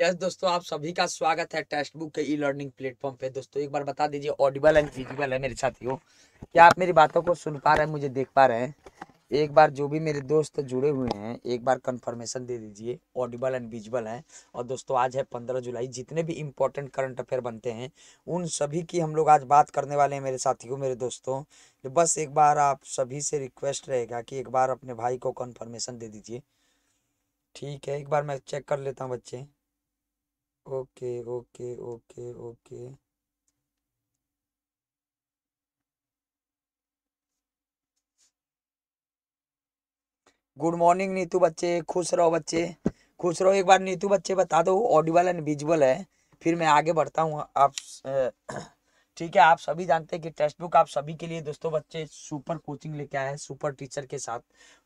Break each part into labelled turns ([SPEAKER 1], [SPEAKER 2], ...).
[SPEAKER 1] Yes दोस्तों आप सभी का स्वागत है टेक्स्ट बुक के ई लर्निंग प्लेटफॉर्म पे दोस्तों एक बार बता दीजिए ऑडिबल एंड विजिबल है मेरे साथियों क्या आप मेरी बातों को सुन पा रहे हैं मुझे देख पा रहे हैं एक बार जो भी मेरे दोस्त जुड़े हुए हैं एक बार कंफर्मेशन दे दीजिए ऑडिबल एंड विजिबल है और दोस्तों आज है पंद्रह जुलाई जितने भी इम्पोर्टेंट करंट अफेयर बनते हैं उन सभी की हम लोग आज बात करने वाले हैं मेरे साथियों मेरे दोस्तों तो बस एक बार आप सभी से रिक्वेस्ट रहेगा कि एक बार अपने भाई को कन्फर्मेशन दे दीजिए ठीक है एक बार मैं चेक कर लेता हूँ बच्चे okay okay okay okay good morning Neetu बच्चे खुश रहो बच्चे खुश रहो एक बार नीतू बच्चे बता दो ऑडिबल एंड विजुअल है फिर मैं आगे बढ़ता हूँ आप ठीक है आप सभी जानते हैं कि टेक्स्ट बुक आप सभी के लिए दोस्तों बच्चे सुपर कोचिंग लेके आए हैं सुपर टीचर के साथ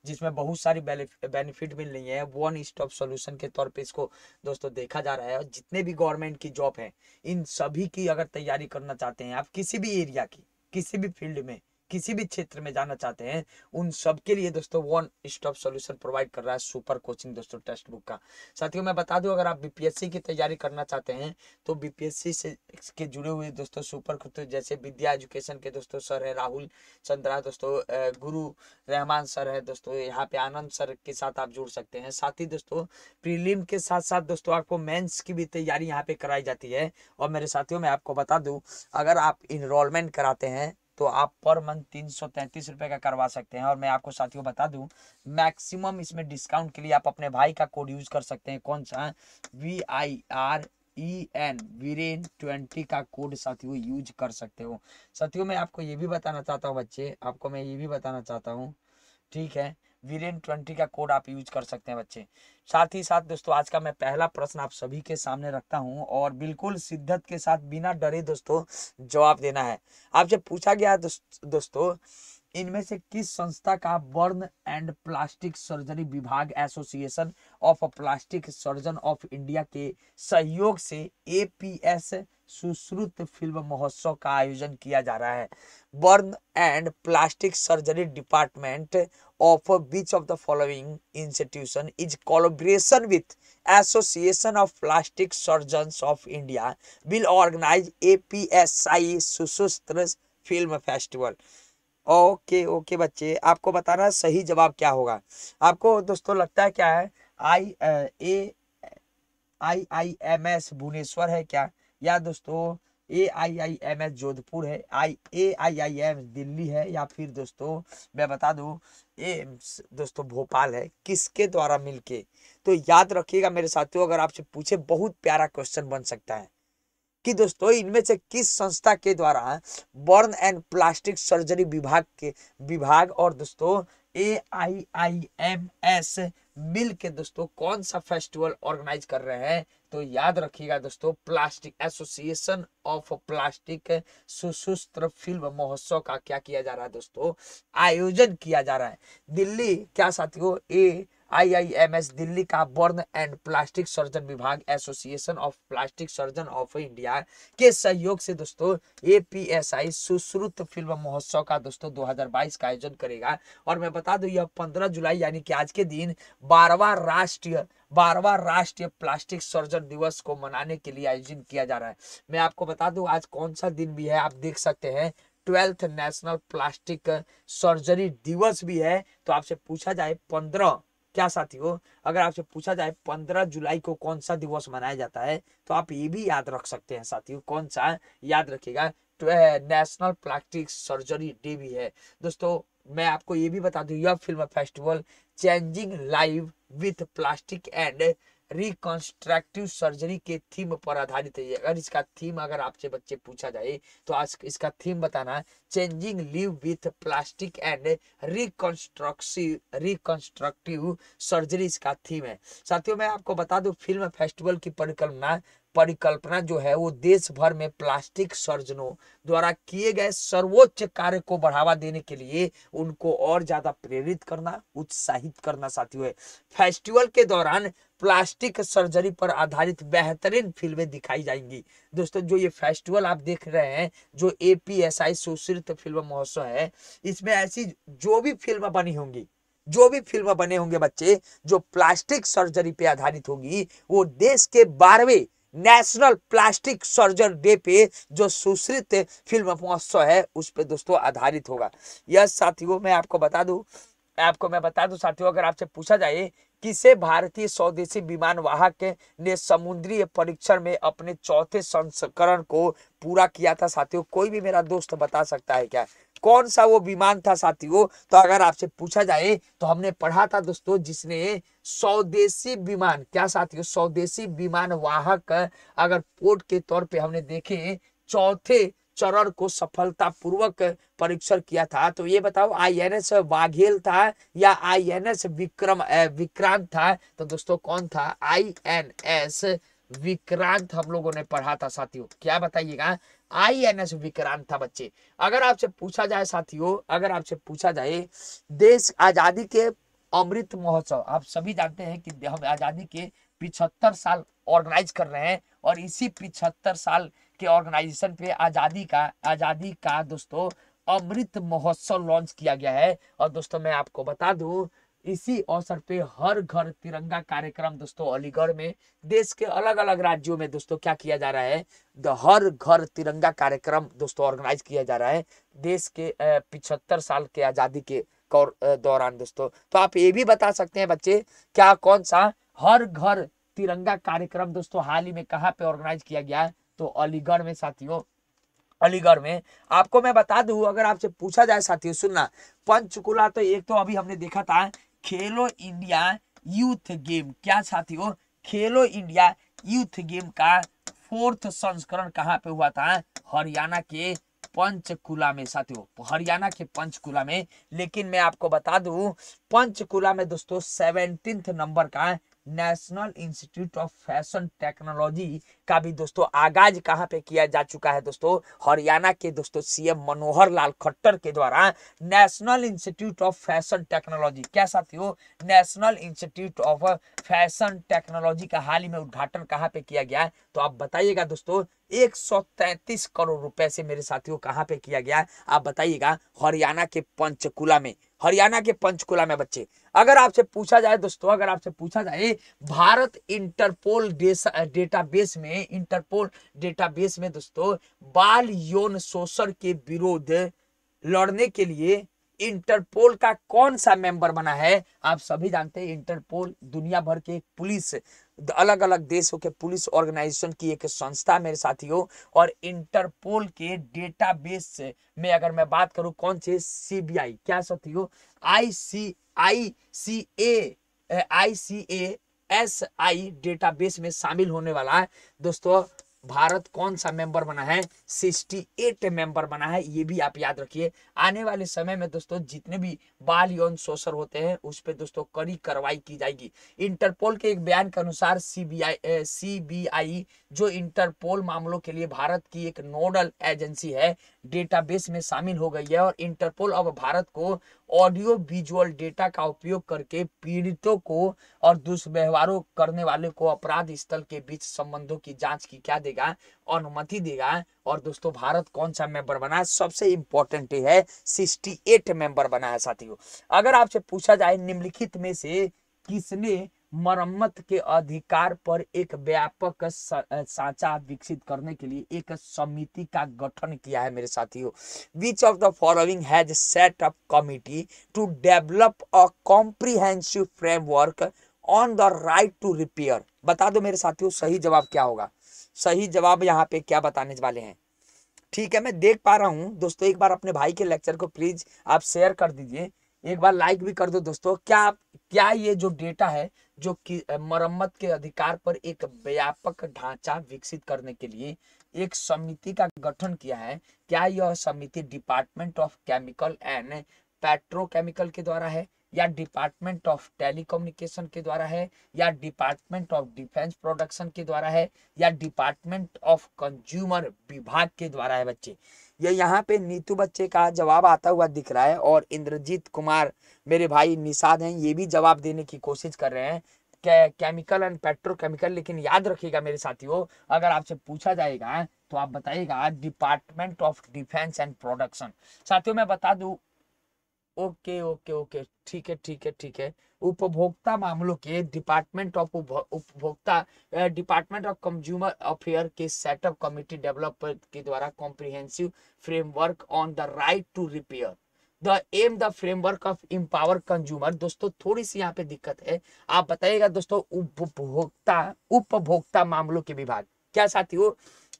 [SPEAKER 1] जिसमें बहुत सारी बेनिफिट मिल रही है वन स्टॉप सोल्यूशन के तौर पे इसको दोस्तों देखा जा रहा है और जितने भी गवर्नमेंट की जॉब है इन सभी की अगर तैयारी करना चाहते हैं आप किसी भी एरिया की किसी भी फील्ड में किसी भी क्षेत्र में जाना चाहते हैं उन सब के लिए दोस्तों वन स्टॉप सॉल्यूशन प्रोवाइड कर रहा है सुपर कोचिंग दोस्तों टेक्स्ट बुक का साथियों मैं बता दूं अगर आप बीपीएससी की तैयारी करना चाहते हैं तो बीपीएससी से के जुड़े हुए दोस्तों सुपर कोचिंग जैसे विद्या एजुकेशन के दोस्तों सर है राहुल चंद्रा दोस्तों गुरु रहमान सर है दोस्तों यहाँ पे आनंद सर के साथ आप जुड़ सकते हैं साथ ही दोस्तों प्रीलिम के साथ साथ दोस्तों आपको मेन्स की भी तैयारी यहाँ पे कराई जाती है और मेरे साथियों मैं आपको बता दू अगर आप इनरोलमेंट कराते हैं तो आप पर मंथ तीन सौ तैंतीस रुपए का करवा सकते हैं और मैं आपको साथियों बता दूं मैक्सिमम इसमें डिस्काउंट के लिए आप अपने भाई का कोड यूज कर सकते हैं कौन सा V I R E N Viren twenty का कोड साथियों यूज कर सकते हो साथियों मैं आपको ये भी बताना चाहता हूँ बच्चे आपको मैं ये भी बताना चाहता हूँ ठीक है वीरेन ट्वेंटी का कोड आप यूज कर सकते हैं बच्चे साथ ही साथ दोस्तों आज का मैं पहला प्रश्न आप सभी के सामने रखता हूं और बिल्कुल सिद्धत के साथ बिना डरे दोस्तों जवाब देना है आपसे पूछा गया दोस्तों इनमें से किस संस्था का बर्न एंड प्लास्टिक सर्जरी विभाग Association of Plastic Surgeon of India के सहयोग से एपीएस सुश्रुत फिल्म महोत्सव का आयोजन किया जा रहा है burn and plastic surgery department of which of the following institution is collaboration with Association of Plastic Surgeon of India will organise APSI सुसूस्त्र फिल्म फेस्टिवल ओके ओके बच्चे आपको बताना सही जवाब क्या होगा आपको दोस्तों लगता है क्या है I A I I M S Bhubaneswar है क्या या दोस्तों A I I M S Jodhpur है I A I I M Delhi है या फिर दोस्तों मैं बता दूं ए दोस्तों भोपाल है किसके द्वारा मिलके तो याद रखिएगा मेरे साथियों अगर आपसे पूछे बहुत प्यारा क्वेश्चन बन सकता है कि दोस्तों इनमें से किस संस्था के द्वारा बर्न एंड प्लास्टिक सर्जरी विभाग के विभाग और दोस्तों A I I M S मिल के दोस्तों कौन सा फेस्टिवल ऑर्गेनाइज कर रहे हैं तो याद रखिएगा दोस्तों प्लास्टिक एसोसिएशन ऑफ प्लास्टिक सुशुस्त्र फिल्म महोत्सव का क्या किया जा रहा है दोस्तों आयोजन किया जा रहा है दिल्ली क्या साथियों ए आईआईएमएस दिल्ली का बर्न एंड प्लास्टिक सर्जन विभाग Association of Plastic Surgeon of India के सहयोग से दोस्तों एपीएसआई सुश्रुत फिल्म महोत्सव का दोस्तों 2022 का आयोजन करेगा और मैं बता दू यह 15 जुलाई यानी कि आज के दिन बारवा राष्ट्रीय बारवा राष्ट्रीय प्लास्टिक सर्जन दिवस को मनाने के लिए आयोजन किया जा रहा है मैं आपको बता दू आज कौन सा दिन भी है आप देख सकते हैं ट्वेल्थ नेशनल प्लास्टिक सर्जरी दिवस भी है तो आपसे पूछा जाए पंद्रह क्या साथी हो अगर आपसे पूछा जाए पंद्रह जुलाई को कौन सा दिवस मनाया जाता है तो आप ये भी याद रख सकते हैं साथियों कौन सा याद रखिएगा नेशनल प्लास्टिक सर्जरी डे भी है दोस्तों मैं आपको ये भी बता दू यह film festival changing live with plastic and reconstructive surgery के थीम पर आधारित है अगर इसका थीम अगर आपसे बच्चे पूछा जाए तो आज इसका थीम बताना changing live with plastic and reconstructive reconstructive surgery इसका थीम है साथियों मैं आपको बता दूं फिल्म फेस्टिवल की परिकल्पना परिकल्पना जो है वो देश भर में प्लास्टिक सर्जनों द्वारा किए गए सर्वोच्च कार्य को बढ़ावा देने के लिए उनको और ज्यादा प्रेरित करना उत्साहित करना साथियों फेस्टिवल के दौरान प्लास्टिक सर्जरी पर आधारित बेहतरीन फिल्में दिखाई जाएंगी दोस्तों जो ये फेस्टिवल आप देख रहे हैं जो A P S I Sushruta film महोत्सव है इसमें ऐसी जो भी फिल्म बनी होंगी जो भी फिल्म बने होंगे बच्चे जो प्लास्टिक सर्जरी पे आधारित होगी वो देश के बारहवें नेशनल प्लास्टिक सर्जन डे पे जो सुश्रित फिल्म महोत्सव है उस पर दोस्तों आधारित होगा यस साथियों मैं आपको बता दू आपको मैं बता दू साथियों अगर आपसे पूछा जाए किसे भारतीय स्वदेशी विमान वाहक ने समुद्रीय परीक्षण में अपने चौथे संस्करण को पूरा किया था साथियों कोई भी मेरा दोस्त बता सकता है क्या कौन सा वो विमान था साथियों तो अगर आपसे पूछा जाए तो हमने पढ़ा था दोस्तों जिसने स्वदेशी विमान क्या साथियों स्वदेशी विमान वाहक अगर पोर्ट के तौर पे हमने देखे चौथे चरण को सफलता पूर्वक परीक्षण किया था तो ये बताओ आईएनएस वाघेल था या आईएनएस विक्रम विक्रांत था तो दोस्तों कौन था आईएनएस विक्रांत हम लोगों ने पढ़ा था साथियों क्या बताइएगा आई एन एस विक्रांत था बच्चे अगर आपसे पूछा जाए साथियों अगर आपसे पूछा जाए देश आजादी के अमृत महोत्सव आप सभी जानते हैं कि हम आजादी के पिछहत्तर साल ऑर्गेनाइज कर रहे हैं और इसी पिछहत्तर साल के ऑर्गेनाइजेशन पे आजादी का आजादी का दोस्तों अमृत महोत्सव लॉन्च किया गया है और दोस्तों मैं आपको बता दूं इसी अवसर पे हर घर तिरंगा कार्यक्रम दोस्तों अलीगढ़ में देश के अलग अलग राज्यों में दोस्तों क्या किया जा रहा है द हर घर तिरंगा कार्यक्रम दोस्तों ऑर्गेनाइज किया जा रहा है देश के पिछहत्तर साल के आजादी के दौरान दोस्तों तो आप ये भी बता सकते हैं बच्चे क्या कौन सा हर घर तिरंगा कार्यक्रम दोस्तों हाल ही में कहा पे ऑर्गेनाइज किया गया है तो अलीगढ़ में साथियों अलीगढ़ में आपको मैं बता दू अगर आपसे पूछा जाए साथियों सुनना पंचकुला तो एक तो अभी हमने देखा था खेलो इंडिया यूथ गेम क्या साथियों खेलो इंडिया यूथ गेम का फोर्थ संस्करण कहाँ पे हुआ था हरियाणा के पंचकुला में साथियों हरियाणा के पंचकुला में लेकिन मैं आपको बता दू पंचकुला में दोस्तों सेवनटीन नंबर का National Institute of Fashion Technology का भी दोस्तों आगाज कहाँ पे किया जा चुका है दोस्तों हरियाणा के दोस्तों सीएम मनोहर लाल खट्टर के द्वारा National Institute of Fashion Technology क्या साथियों National Institute of Fashion Technology का हाल ही में उद्घाटन कहाँ पे किया गया तो आप बताइएगा दोस्तों एक करोड़ रुपए से मेरे साथियों कहाँ पे किया गया आप बताइएगा हरियाणा के पंचकूला में हरियाणा के पंचकुला में बच्चे अगर आपसे पूछा जाए दोस्तों अगर आपसे पूछा जाए भारत इंटरपोल डेटाबेस में इंटरपोल डेटाबेस में दोस्तों बाल यौन शोषण के विरोध लड़ने के लिए इंटरपोल का कौन सा मेंबर बना है आप सभी जानते हैं इंटरपोल दुनिया भर के पुलिस अलग अलग देशों के पुलिस ऑर्गेनाइजेशन की एक संस्था मेरे साथियों और इंटरपोल के डेटाबेस में अगर मैं बात करूं कौन से सीबीआई क्या साथियों आई सी आई सी ए आई सी ए एस आई डेटाबेस में शामिल होने वाला है दोस्तों भारत कौन सा मेंबर बना है 68 मेंबर बना है ये भी आप याद रखिए आने वाले समय में दोस्तों जितने भी बाल यौन शोषण होते हैं उस पर दोस्तों कड़ी कार्रवाई की जाएगी इंटरपोल के एक बयान के अनुसार सीबीआई सीबीआई जो इंटरपोल मामलों के लिए भारत की एक नोडल एजेंसी है डेटाबेस में शामिल हो गई है और इंटरपोल अब भारत को ऑडियो विजुअल डेटा का उपयोग करके पीड़ितों को और दुष्व्यवहारों करने वाले को अपराध स्थल के बीच संबंधों की जांच की क्या देगा अनुमति देगा और दोस्तों भारत कौन सा मेंबर बना है सबसे इंपॉर्टेंट है 68 मेंबर बना है साथियों अगर आपसे पूछा जाए निम्नलिखित में से किसने मरम्मत के अधिकार पर एक व्यापक सांचा विकसित करने के लिए एक समिति का गठन किया है मेरे साथियों which of the following has set up committee to develop a comprehensive framework on the right to repair बता दो मेरे साथियों सही जवाब क्या होगा सही जवाब यहाँ पे क्या बताने वाले हैं ठीक है मैं देख पा रहा हूँ दोस्तों एक बार अपने भाई के लेक्चर को प्लीज आप शेयर कर दीजिए एक बार लाइक भी कर दो दोस्तों क्या क्या ये जो डेटा है जो कि मरम्मत के अधिकार पर एक व्यापक ढांचा विकसित करने के लिए एक समिति का गठन किया है क्या यह समिति department of chemical and petrochemical के द्वारा है या डिपार्टमेंट ऑफ टेलीकम्युनिकेशन के द्वारा है या डिपार्टमेंट ऑफ डिफेंस प्रोडक्शन के द्वारा है या डिपार्टमेंट ऑफ कंज्यूमर विभाग के द्वारा है बच्चे ये यहाँ पे नीतू बच्चे का जवाब आता हुआ दिख रहा है और इंद्रजीत कुमार मेरे भाई निषाद हैं ये भी जवाब देने की कोशिश कर रहे हैं केमिकल एंड पेट्रोकेमिकल लेकिन याद रखिएगा मेरे साथियों अगर आपसे पूछा जाएगा तो आप बताइएगा department of defence and production साथियों मैं बता दूं ओके ओके ओके ठीक है ठीक है ठीक है उपभोक्ता मामलों के डिपार्टमेंट ऑफ उपभोक्ता डिपार्टमेंट ऑफ कंज्यूमर अफेयर के सेटअप कमिटी डेवलपर के द्वारा comprehensive framework on the right to repair the M the framework of empower consumer दोस्तों थोड़ी सी यहाँ पे दिक्कत है आप बताइएगा दोस्तों उपभोक्ता उपभोक्ता मामलों के विभाग क्या साथियों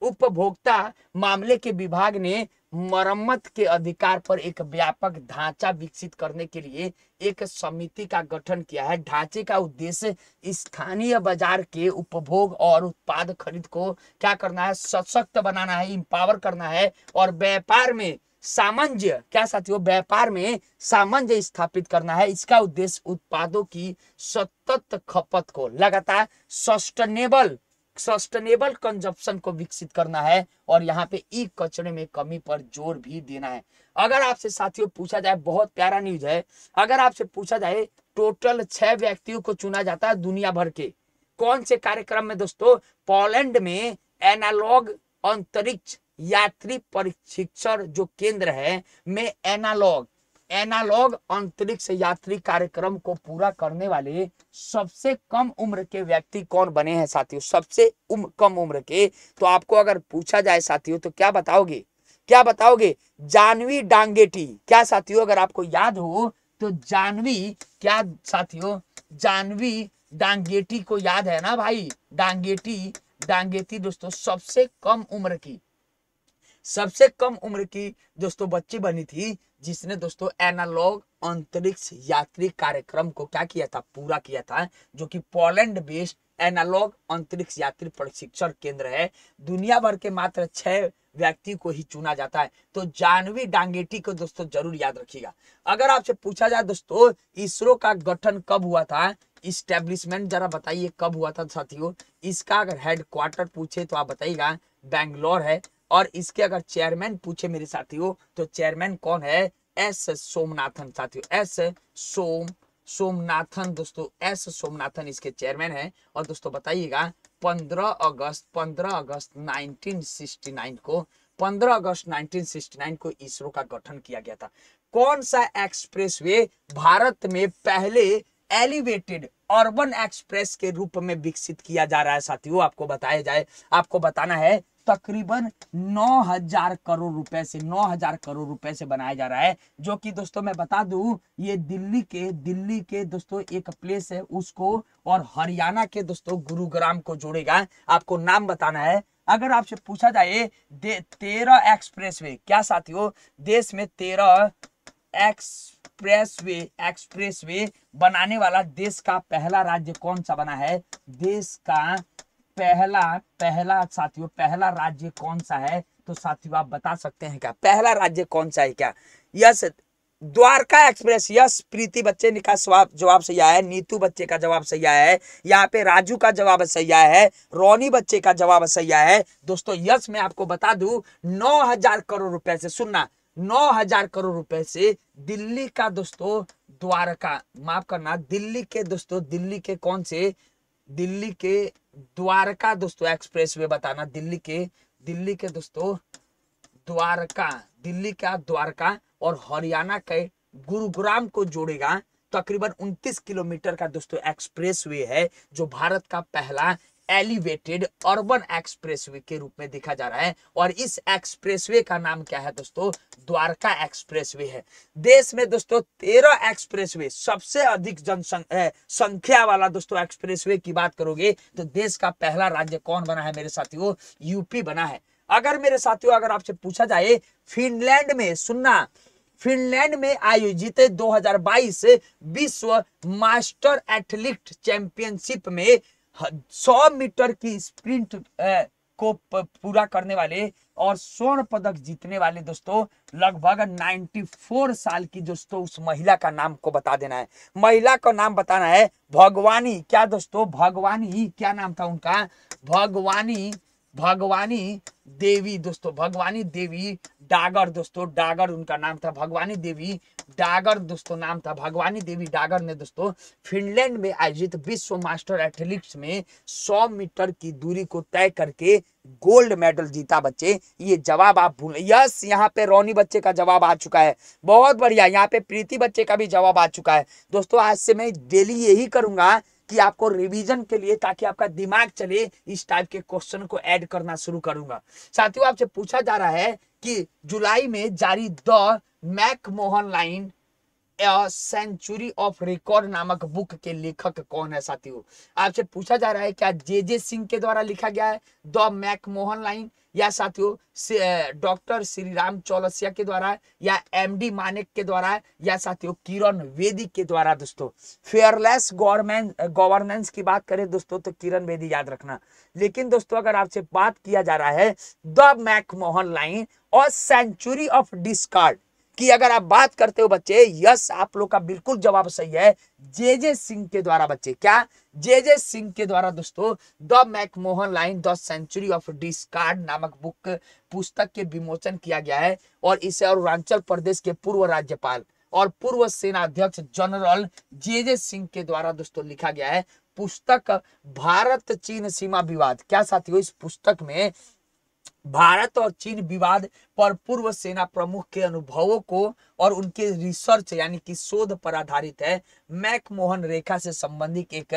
[SPEAKER 1] उपभोक्ता मामले के विभाग ने मरम्मत के अधिकार पर एक व्यापक ढांचा विकसित करने के लिए एक समिति का गठन किया है ढांचे का उद्देश्य स्थानीय बाजार के उपभोग और उत्पाद खरीद को क्या करना है सशक्त बनाना है इम्पावर करना है और व्यापार में सामंज्य क्या साथियों व्यापार में सामंज्य स्थापित करना है इसका उद्देश्य उत्पादों की सतत खपत को लगातार सस्टेनेबल सस्टेनेबल कंजप्शन को विकसित करना है और यहाँ पे ई कचरे में कमी पर जोर भी देना है अगर आपसे साथियों पूछा जाए बहुत प्यारा न्यूज है अगर आपसे पूछा जाए टोटल छह व्यक्तियों को चुना जाता है दुनिया भर के कौन से कार्यक्रम में दोस्तों पोलैंड में एनालॉग अंतरिक्ष यात्री परीक्षण जो केंद्र है में एनालॉग एनालॉग अंतरिक्ष यात्री कार्यक्रम को पूरा करने वाले सबसे कम उम्र के व्यक्ति कौन बने हैं साथियों सबसे उम, कम उम्र के तो आपको अगर पूछा जाए साथियों तो क्या बताओगे क्या बताओगे जानवी डांगेटी क्या साथियों अगर आपको याद हो तो जानवी क्या साथियों जानवी डांगेटी को याद है ना भाई डांगेटी डांगेटी दोस्तों सबसे कम उम्र की सबसे कम उम्र की दोस्तों बच्ची बनी थी जिसने दोस्तों एनालॉग अंतरिक्ष यात्री कार्यक्रम को क्या किया था पूरा किया था जो कि पोलैंड बेस्ड एनालॉग अंतरिक्ष यात्री प्रशिक्षण केंद्र है दुनिया भर के मात्र छह व्यक्ति को ही चुना जाता है तो जानवी डांगेटी को दोस्तों जरूर याद रखिएगा अगर आपसे पूछा जाए दोस्तों इसरो का गठन कब हुआ था इस्टेब्लिशमेंट जरा बताइए कब हुआ था साथियों इसका अगर हेडक्वार्टर पूछे तो आप बताइएगा बैंगलोर है और इसके अगर चेयरमैन पूछे मेरे साथियों तो चेयरमैन कौन है एस सोमनाथन साथियों एस सोम सोमनाथन दोस्तों एस सोमनाथन इसके चेयरमैन हैं और दोस्तों बताइएगा 15 अगस्त 15 अगस्त 1969 को 15 अगस्त 1969 को इसरो का गठन किया गया था कौन सा एक्सप्रेसवे भारत में पहले एलिवेटेड अर्बन एक्सप्रेस के रूप में विकसित किया जा रहा है साथियों आपको बताया जाए आपको बताना है तकरीबन 9000 करोड़ रुपए से 9000 करोड़ रुपए से बनाया जा रहा है जो कि दोस्तों मैं बता दूं ये दिल्ली के दिल्ली के दोस्तों एक प्लेस है उसको और हरियाणा के दोस्तों गुरुग्राम को जोड़ेगा आपको नाम बताना है अगर आपसे पूछा जाए तेरह एक्सप्रेस वे क्या साथियों देश में तेरह एक्सप्रेसवे एक्सप्रेसवे बनाने वाला देश का पहला राज्य कौन सा बना है देश का पहला पहला साथियों पहला राज्य कौन सा है तो साथियों आप बता सकते हैं क्या पहला राज्य कौन सा है क्या yes Dwarka express yes Preeti बच्चे का जवाब सही आया है नीतू बच्चे का जवाब सही आया है यहाँ पे राजू का जवाब सही आया है रोनी बच्चे का जवाब सही आया है दोस्तों यस मैं आपको बता दू नौ हजार करोड़ रुपए से सुनना नौ हजार करोड़ रुपए से दिल्ली का दोस्तों द्वारका माफ करना दिल्ली के दोस्तों दिल्ली के कौन से दिल्ली के द्वारका दोस्तों एक्सप्रेस वे बताना दिल्ली के दिल्ली के दोस्तों द्वारका दिल्ली का द्वारका और हरियाणा के गुरुग्राम को जोड़ेगा तकरीबन 29 किलोमीटर का दोस्तों एक्सप्रेस वे है जो भारत का पहला एलिवेटेड अर्बन एक्सप्रेसवे के रूप में देखा जा रहा है और इस एक्सप्रेसवे का नाम क्या है दोस्तों द्वारका एक्सप्रेसवे है देश में दोस्तों तेरह एक्सप्रेसवे सबसे अधिक जनसंख्या वाला दोस्तों एक्सप्रेसवे की बात करोगे तो देश का पहला राज्य कौन बना है मेरे साथियों यूपी बना है अगर मेरे साथियों अगर आपसे पूछा जाए फिनलैंड में सुनना फिनलैंड में आयोजित 2022 विश्व मास्टर एथलीट चैंपियनशिप में सौ मीटर की स्प्रिंट को पूरा करने वाले और स्वर्ण पदक जीतने वाले दोस्तों लगभग 94 साल की दोस्तों उस महिला का नाम को बता देना है महिला का नाम बताना है भगवानी क्या दोस्तों भगवानी क्या नाम था उनका भगवानी भगवानी देवी दोस्तों भगवानी देवी डागर दोस्तों डागर उनका नाम था भगवानी देवी डागर दोस्तों नाम था भगवानी देवी डागर ने दोस्तों फिनलैंड में आयोजित विश्व मास्टर एथलीट्स में 100 मीटर की दूरी को तय करके गोल्ड मेडल जीता बच्चे ये जवाब आप भूल यस यहाँ पे रोनी बच्चे का जवाब आ चुका है बहुत बढ़िया यहाँ पे प्रीति बच्चे का भी जवाब आ चुका है दोस्तों आज से मैं डेली यही करूंगा कि आपको रिवीजन के लिए ताकि आपका दिमाग चले इस टाइप के क्वेश्चन को ऐड करना शुरू करूंगा साथियों आपसे पूछा जा रहा है कि जुलाई में जारी the McMahon line century of record नामक बुक के लेखक कौन है साथियों आपसे पूछा जा रहा है क्या जे जे सिंह के द्वारा लिखा गया है द मैकमोहन लाइन या साथियों डॉक्टर श्री राम चौलसिया के द्वारा या या एमडी मानिक के द्वारा या साथियों किरण वेदी के द्वारा दोस्तों फेयरलेस गवर्नमेंट गवर्नेंस की बात करें दोस्तों तो किरण वेदी याद रखना लेकिन दोस्तों अगर आपसे बात किया जा रहा है द मैकमोहन लाइन और सेंचुरी ऑफ डिस्कार्ड कि अगर आप बात करते हो बच्चे यस आप लोग का बिल्कुल जवाब सही है जे जे सिंह के द्वारा बच्चे क्या जे जे सिंह के द्वारा दोस्तों the McMahon line the century of discord नामक बुक पुस्तक के विमोचन किया गया है और इसे अरुणाचल प्रदेश के पूर्व राज्यपाल और पूर्व सेना अध्यक्ष जनरल जे जे सिंह के द्वारा दोस्तों लिखा गया है पुस्तक भारत चीन सीमा विवाद क्या साथियों इस पुस्तक में भारत और चीन विवाद पर पूर्व सेना प्रमुख के अनुभवों को और उनके रिसर्च यानी कि शोध पर आधारित है मैक मोहन रेखा से संबंधित एक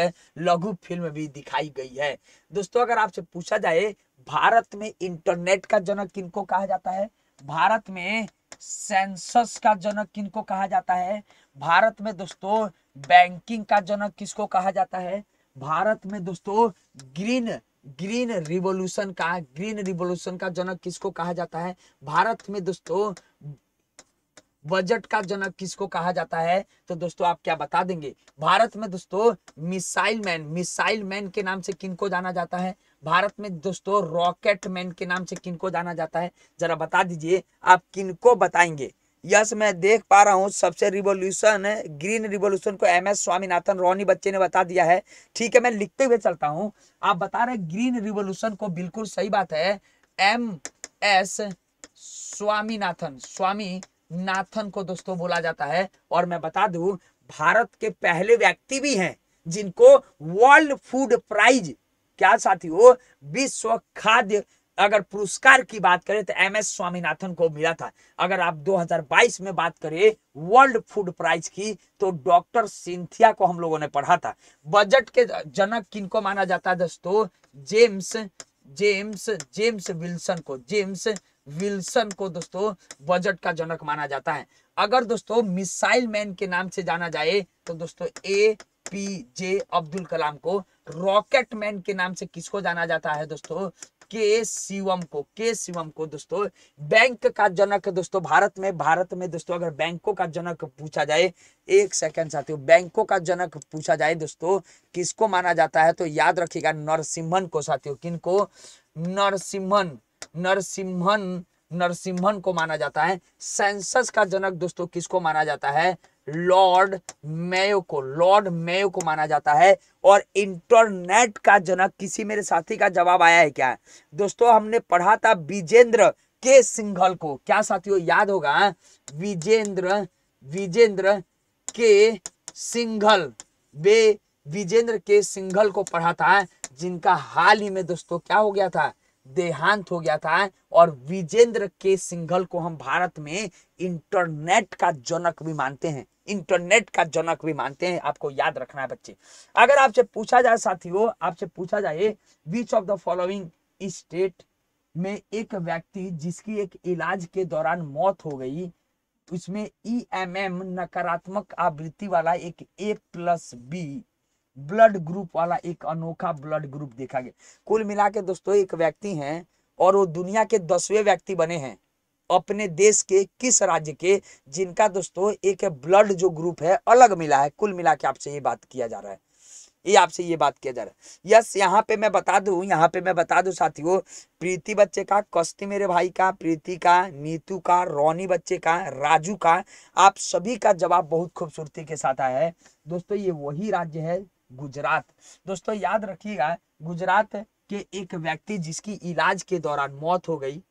[SPEAKER 1] लघु फिल्म भी दिखाई गई है दोस्तों अगर आपसे पूछा जाए भारत में इंटरनेट का जनक किनको कहा जाता है भारत में सेंसस का जनक किनको कहा जाता है भारत में दोस्तों बैंकिंग का जनक किसको कहा जाता है भारत में दोस्तों ग्रीन ग्रीन रिवॉल्यूशन का ग्रीन रिवॉल्यूशन का जनक किसको कहा जाता है भारत में दोस्तों बजट का जनक किसको कहा जाता है तो दोस्तों आप क्या बता देंगे भारत में दोस्तों मिसाइल मैन मिसाइल मैन के नाम से किनको जाना जाता है भारत में दोस्तों रॉकेट मैन के नाम से किनको जाना जाता है जरा बता दीजिए आप किनको बताएंगे यस मैं देख पा रहा हूँ सबसे रिवोल्यूशन ग्रीन रिवोल्यूशन को एम एस स्वामीनाथन रोनी बच्चे ने बता दिया है ठीक है मैं लिखते हुए चलता हूँ आप बता रहे ग्रीन रिवोल्यूशन को बिल्कुल सही बात है M S Swaminathan Swaminathan को दोस्तों बोला जाता है और मैं बता दू भारत के पहले व्यक्ति भी हैं जिनको वर्ल्ड फूड प्राइज क्या साथी हो विश्व खाद्य अगर पुरस्कार की बात करें तो एम एस स्वामीनाथन को मिला था अगर आप 2022 में बात करें वर्ल्ड फूड प्राइज की तो डॉक्टर सिंथिया को हम लोगों ने पढ़ा था बजट के जनक किनको माना जाता है दोस्तों जेम्स जेम्स जेम्स विल्सन को जेम्स विल्सन को दोस्तों बजट का जनक माना जाता है अगर दोस्तों मिसाइल मैन के नाम से जाना जाए तो दोस्तों ए पी जे अब्दुल कलाम को रॉकेट मैन के नाम से किसको जाना जाता है दोस्तों के शिवम को के शिवम को दोस्तों बैंक का जनक दोस्तों भारत में भारत में दोस्तों अगर बैंकों का जनक पूछा जाए एक सेकंड साथियों बैंकों का जनक पूछा जाए दोस्तों किसको माना जाता है तो याद रखिएगा नरसिम्हन को साथियों किनको नरसिम्हन नरसिम्हन नरसिम्हन को माना जाता है सेंसस का जनक दोस्तों किसको माना जाता है लॉर्ड मेयो को लॉर्ड मेयो को माना जाता है और इंटरनेट का जनक किसी मेरे साथी का जवाब आया है क्या दोस्तों हमने पढ़ा था विजेंद्र के सिंघल को क्या साथियों याद होगा हाँ? विजेंद्र विजेंद्र के सिंघल वे विजेंद्र के सिंघल को पढ़ा था हाँ? जिनका हाल ही में दोस्तों क्या हो गया था देहांत हो गया था हाँ? और विजेंद्र के सिंघल को हम भारत में इंटरनेट का जनक भी मानते हैं इंटरनेट का जनक भी मानते हैं आपको याद रखना है बच्चे अगर आपसे पूछा जाए साथियों आपसे पूछा जाए which of the following state में एक व्यक्ति जिसकी एक इलाज के दौरान मौत हो गई उसमें ई एम एम नकारात्मक आवृत्ति वाला एक A plus B blood group वाला एक अनोखा ब्लड ग्रुप देखा गया कुल मिला के दोस्तों एक व्यक्ति हैं और वो दुनिया के दसवें व्यक्ति बने हैं अपने देश के किस राज्य के जिनका दोस्तों एक ब्लड जो ग्रुप है अलग मिला है कुल मिला के आपसे ये बात किया जा रहा है ये आपसे ये बात किया जा रहा है यस यहाँ पे मैं बता दू यहाँ पे मैं बता दू साथियों प्रीति बच्चे का कस्ती मेरे भाई का प्रीति का नीतू का रोनी बच्चे का राजू का आप सभी का जवाब बहुत खूबसूरती के साथ आया है दोस्तों ये वही राज्य है गुजरात दोस्तों याद रखिएगा गुजरात के एक व्यक्ति जिसकी इलाज के दौरान मौत हो गई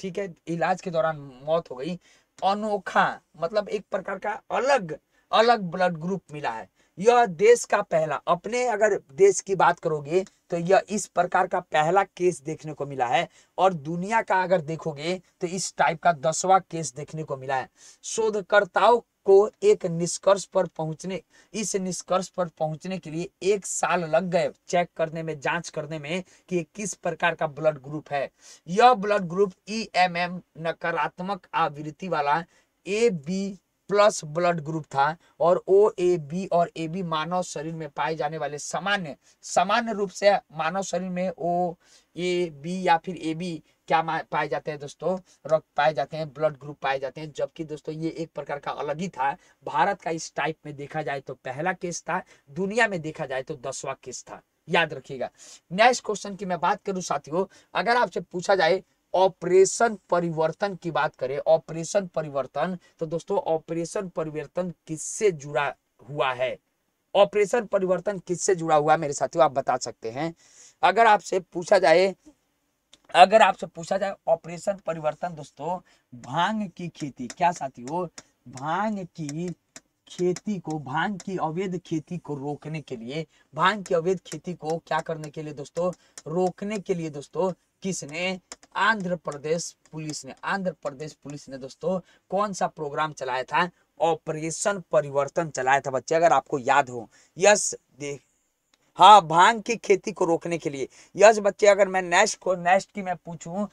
[SPEAKER 1] ठीक है इलाज के दौरान मौत हो गई अनोखा मतलब एक प्रकार का अलग अलग ब्लड ग्रुप मिला है यह देश का पहला अपने अगर देश की बात करोगे तो यह इस प्रकार का पहला केस देखने को मिला है और दुनिया का अगर देखोगे तो इस टाइप का दसवा केस देखने को मिला है शोधकर्ताओं को एक निष्कर्ष पर पहुंचने इस निष्कर्ष पर पहुंचने के लिए एक साल लग गए चेक करने में जांच करने में कि किस प्रकार का ब्लड ग्रुप है यह blood group E M M नकारात्मक आवृत्ति वाला A B plus blood group था और ओ ए बी और ए बी मानव शरीर में पाए जाने वाले सामान्य सामान्य रूप से मानव शरीर में ओ ए बी या फिर ए बी क्या पाए जाते हैं दोस्तों रक्त पाए जाते हैं ब्लड ग्रुप पाए जाते हैं जबकि दोस्तों ये एक प्रकार का अलग ही था भारत का इस टाइप में देखा जाए तो पहला केस था दुनिया में देखा जाए तो दसवा केस था याद रखिएगा नेक्स्ट क्वेश्चन की मैं बात करूं साथियों अगर आपसे पूछा जाए ऑपरेशन परिवर्तन की बात करें ऑपरेशन परिवर्तन तो दोस्तों ऑपरेशन परिवर्तन किससे जुड़ा हुआ है ऑपरेशन परिवर्तन किससे जुड़ा हुआ मेरे साथियों आप बता सकते हैं अगर आपसे पूछा जाए अगर आपसे पूछा जाए ऑपरेशन परिवर्तन दोस्तों भांग की खेती क्या साथियों भांग की खेती को भांग की अवैध खेती को रोकने के लिए भांग की अवैध खेती को क्या करने के लिए दोस्तों रोकने के लिए दोस्तों किसने आंध्र प्रदेश पुलिस ने आंध्र प्रदेश पुलिस ने दोस्तों कौन सा प्रोग्राम चलाया था ऑपरेशन परिवर्तन चलाया था बच्चे अगर आपको याद हो यस देख हाँ भांग की खेती को रोकने के लिए यस बच्चे अगर मैं नेक्स्ट को नेक्स्ट की मैं पूछू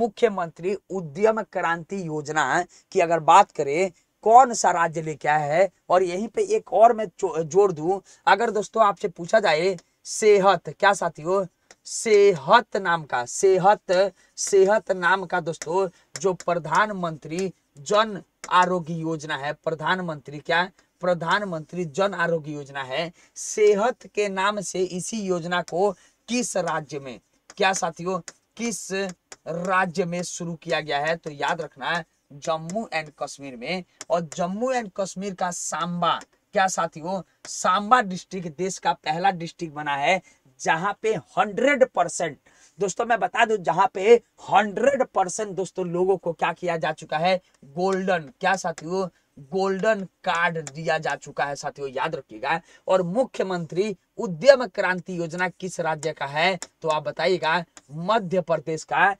[SPEAKER 1] मुख्यमंत्री उद्यम क्रांति योजना की अगर बात करें कौन सा राज्य लेके आया है और यहीं पे एक और मैं जोड़ दूं अगर दोस्तों आपसे पूछा जाए सेहत क्या साथियों सेहत नाम का सेहत सेहत नाम का दोस्तों जो प्रधानमंत्री जन आरोग्य योजना है प्रधानमंत्री क्या प्रधानमंत्री जन आरोग्य योजना है सेहत के नाम से इसी योजना को किस राज्य में क्या साथियों किस राज्य में शुरू किया गया है तो याद रखना है जम्मू एंड कश्मीर में और जम्मू एंड कश्मीर का सांबा क्या साथियों सांबा डिस्ट्रिक्ट देश का पहला डिस्ट्रिक्ट बना है जहां पे हंड्रेड परसेंट दोस्तों मैं बता दू जहां पे हंड्रेड परसेंट दोस्तों लोगों को क्या किया जा चुका है गोल्डन क्या साथियों गोल्डन कार्ड दिया जा चुका है साथियों याद रखिएगा और मुख्यमंत्री उद्यम क्रांति योजना किस राज्य का है तो आप बताइएगा मध्य प्रदेश का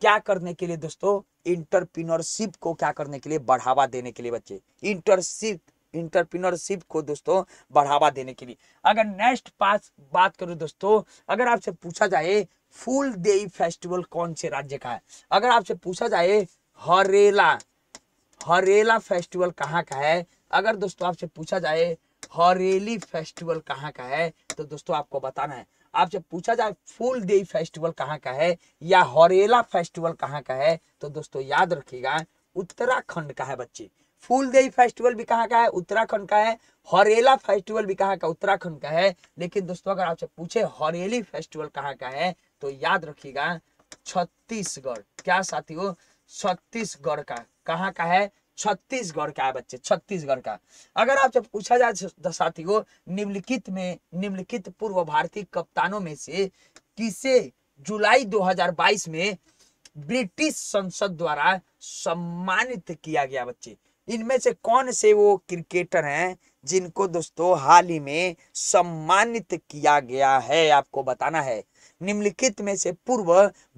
[SPEAKER 1] क्या करने के लिए दोस्तों इंटरप्रीनरशिप को क्या करने के लिए बढ़ावा देने के लिए बच्चे इंटरशिप इंटरप्रिनरशिप को दोस्तों बढ़ावा देने के लिए अगर नेक्स्ट पास बात करूं दोस्तों अगर आपसे पूछा जाए फूल देई फेस्टिवल कौन से राज्य का है अगर आपसे पूछा जाए हरेला हरेला फेस्टिवल कहाँ का है अगर दोस्तों आपसे पूछा जाए हरेली फेस्टिवल कहाँ का है तो दोस्तों आपको बताना है आपसे पूछा जाए फूल देई फेस्टिवल कहाँ का है या हरेला फेस्टिवल कहाँ का है तो दोस्तों याद रखिएगा उत्तराखंड का है बच्चे देवी फेस्टिवल भी कहाँ का है उत्तराखंड का है हरेला फेस्टिवल भी कहाँ का उत्तराखंड का है लेकिन दोस्तों अगर आपसे पूछे हरेली फेस्टिवल कहाँ का है तो याद रखिएगा छत्तीसगढ़ क्या साथियों छत्तीसगढ़ का कहाँ का है छत्तीसगढ़ का है बच्चे छत्तीसगढ़ का अगर आपसे पूछा जाए साथियों निम्नलिखित में निम्नलिखित पूर्व भारतीय कप्तानों में से किसे जुलाई 2022 में ब्रिटिश संसद द्वारा सम्मानित किया गया बच्चे इनमें से कौन से वो क्रिकेटर हैं जिनको दोस्तों हाल ही में सम्मानित किया गया है आपको बताना है निम्नलिखित में से पूर्व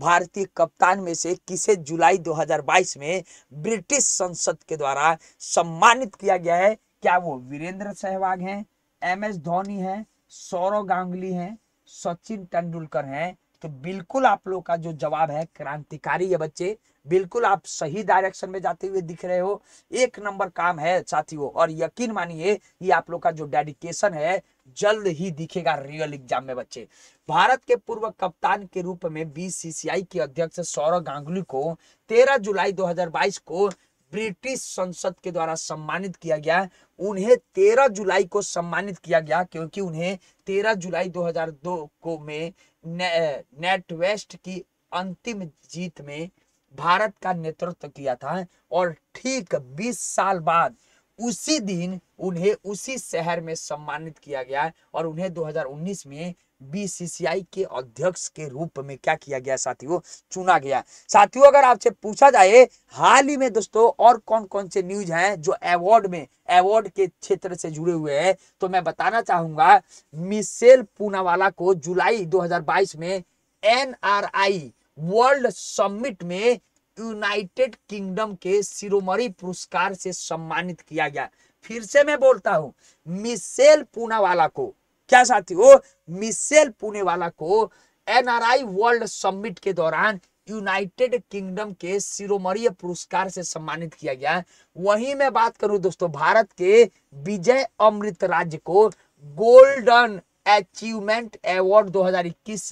[SPEAKER 1] भारतीय कप्तान में से किसे जुलाई 2022 में ब्रिटिश संसद के द्वारा सम्मानित किया गया है क्या वो वीरेंद्र सहवाग हैं एम एस धोनी हैं सौरव गांगुली हैं सचिन तेंदुलकर हैं तो बिल्कुल आप लोग का जो जवाब है क्रांतिकारी है बच्चे बिल्कुल आप सही डायरेक्शन में जाते हुए दिख रहे हो एक नंबर काम है साथियों और यकीन मानिए ये आप लोग का जो डेडिकेशन है जल्द ही दिखेगा रियल एग्जाम में बच्चे भारत के पूर्व कप्तान के रूप में बीसीसीआई के अध्यक्ष सौरव गांगुली को 13 जुलाई 2022 को ब्रिटिश संसद के द्वारा सम्मानित किया गया उन्हें 13 जुलाई को सम्मानित किया गया क्योंकि उन्हें 13 जुलाई 2002 को में ने, नेट वेस्ट की अंतिम जीत में भारत का नेतृत्व किया था और ठीक 20 साल बाद उसी दिन उन्हें उसी शहर में सम्मानित किया गया और उन्हें 2019 में बीसीसीआई के अध्यक्ष के रूप में क्या किया गया साथियों चुना गया साथियों अगर आपसे पूछा जाए हाल ही में दोस्तों और कौन कौन से न्यूज हैं जो अवार्ड में अवार्ड के क्षेत्र से जुड़े हुए हैं तो मैं बताना चाहूंगा मिसेल पूनावाला को जुलाई 2022 में एनआरआई वर्ल्ड समिट में यूनाइटेड किंगडम के सिरोमरी पुरस्कार से सम्मानित किया गया फिर से मैं बोलता हूं मिसेल पूनावाला को क्या साथी हो मिसेल पुणे वाला को एनआरआई वर्ल्ड समिट के दौरान यूनाइटेड किंगडम के सिरोमरीय पुरस्कार से सम्मानित किया गया वहीं मैं बात करूं दोस्तों भारत के विजय अमृत राज्य को गोल्डन अचीवमेंट अवार्ड 2021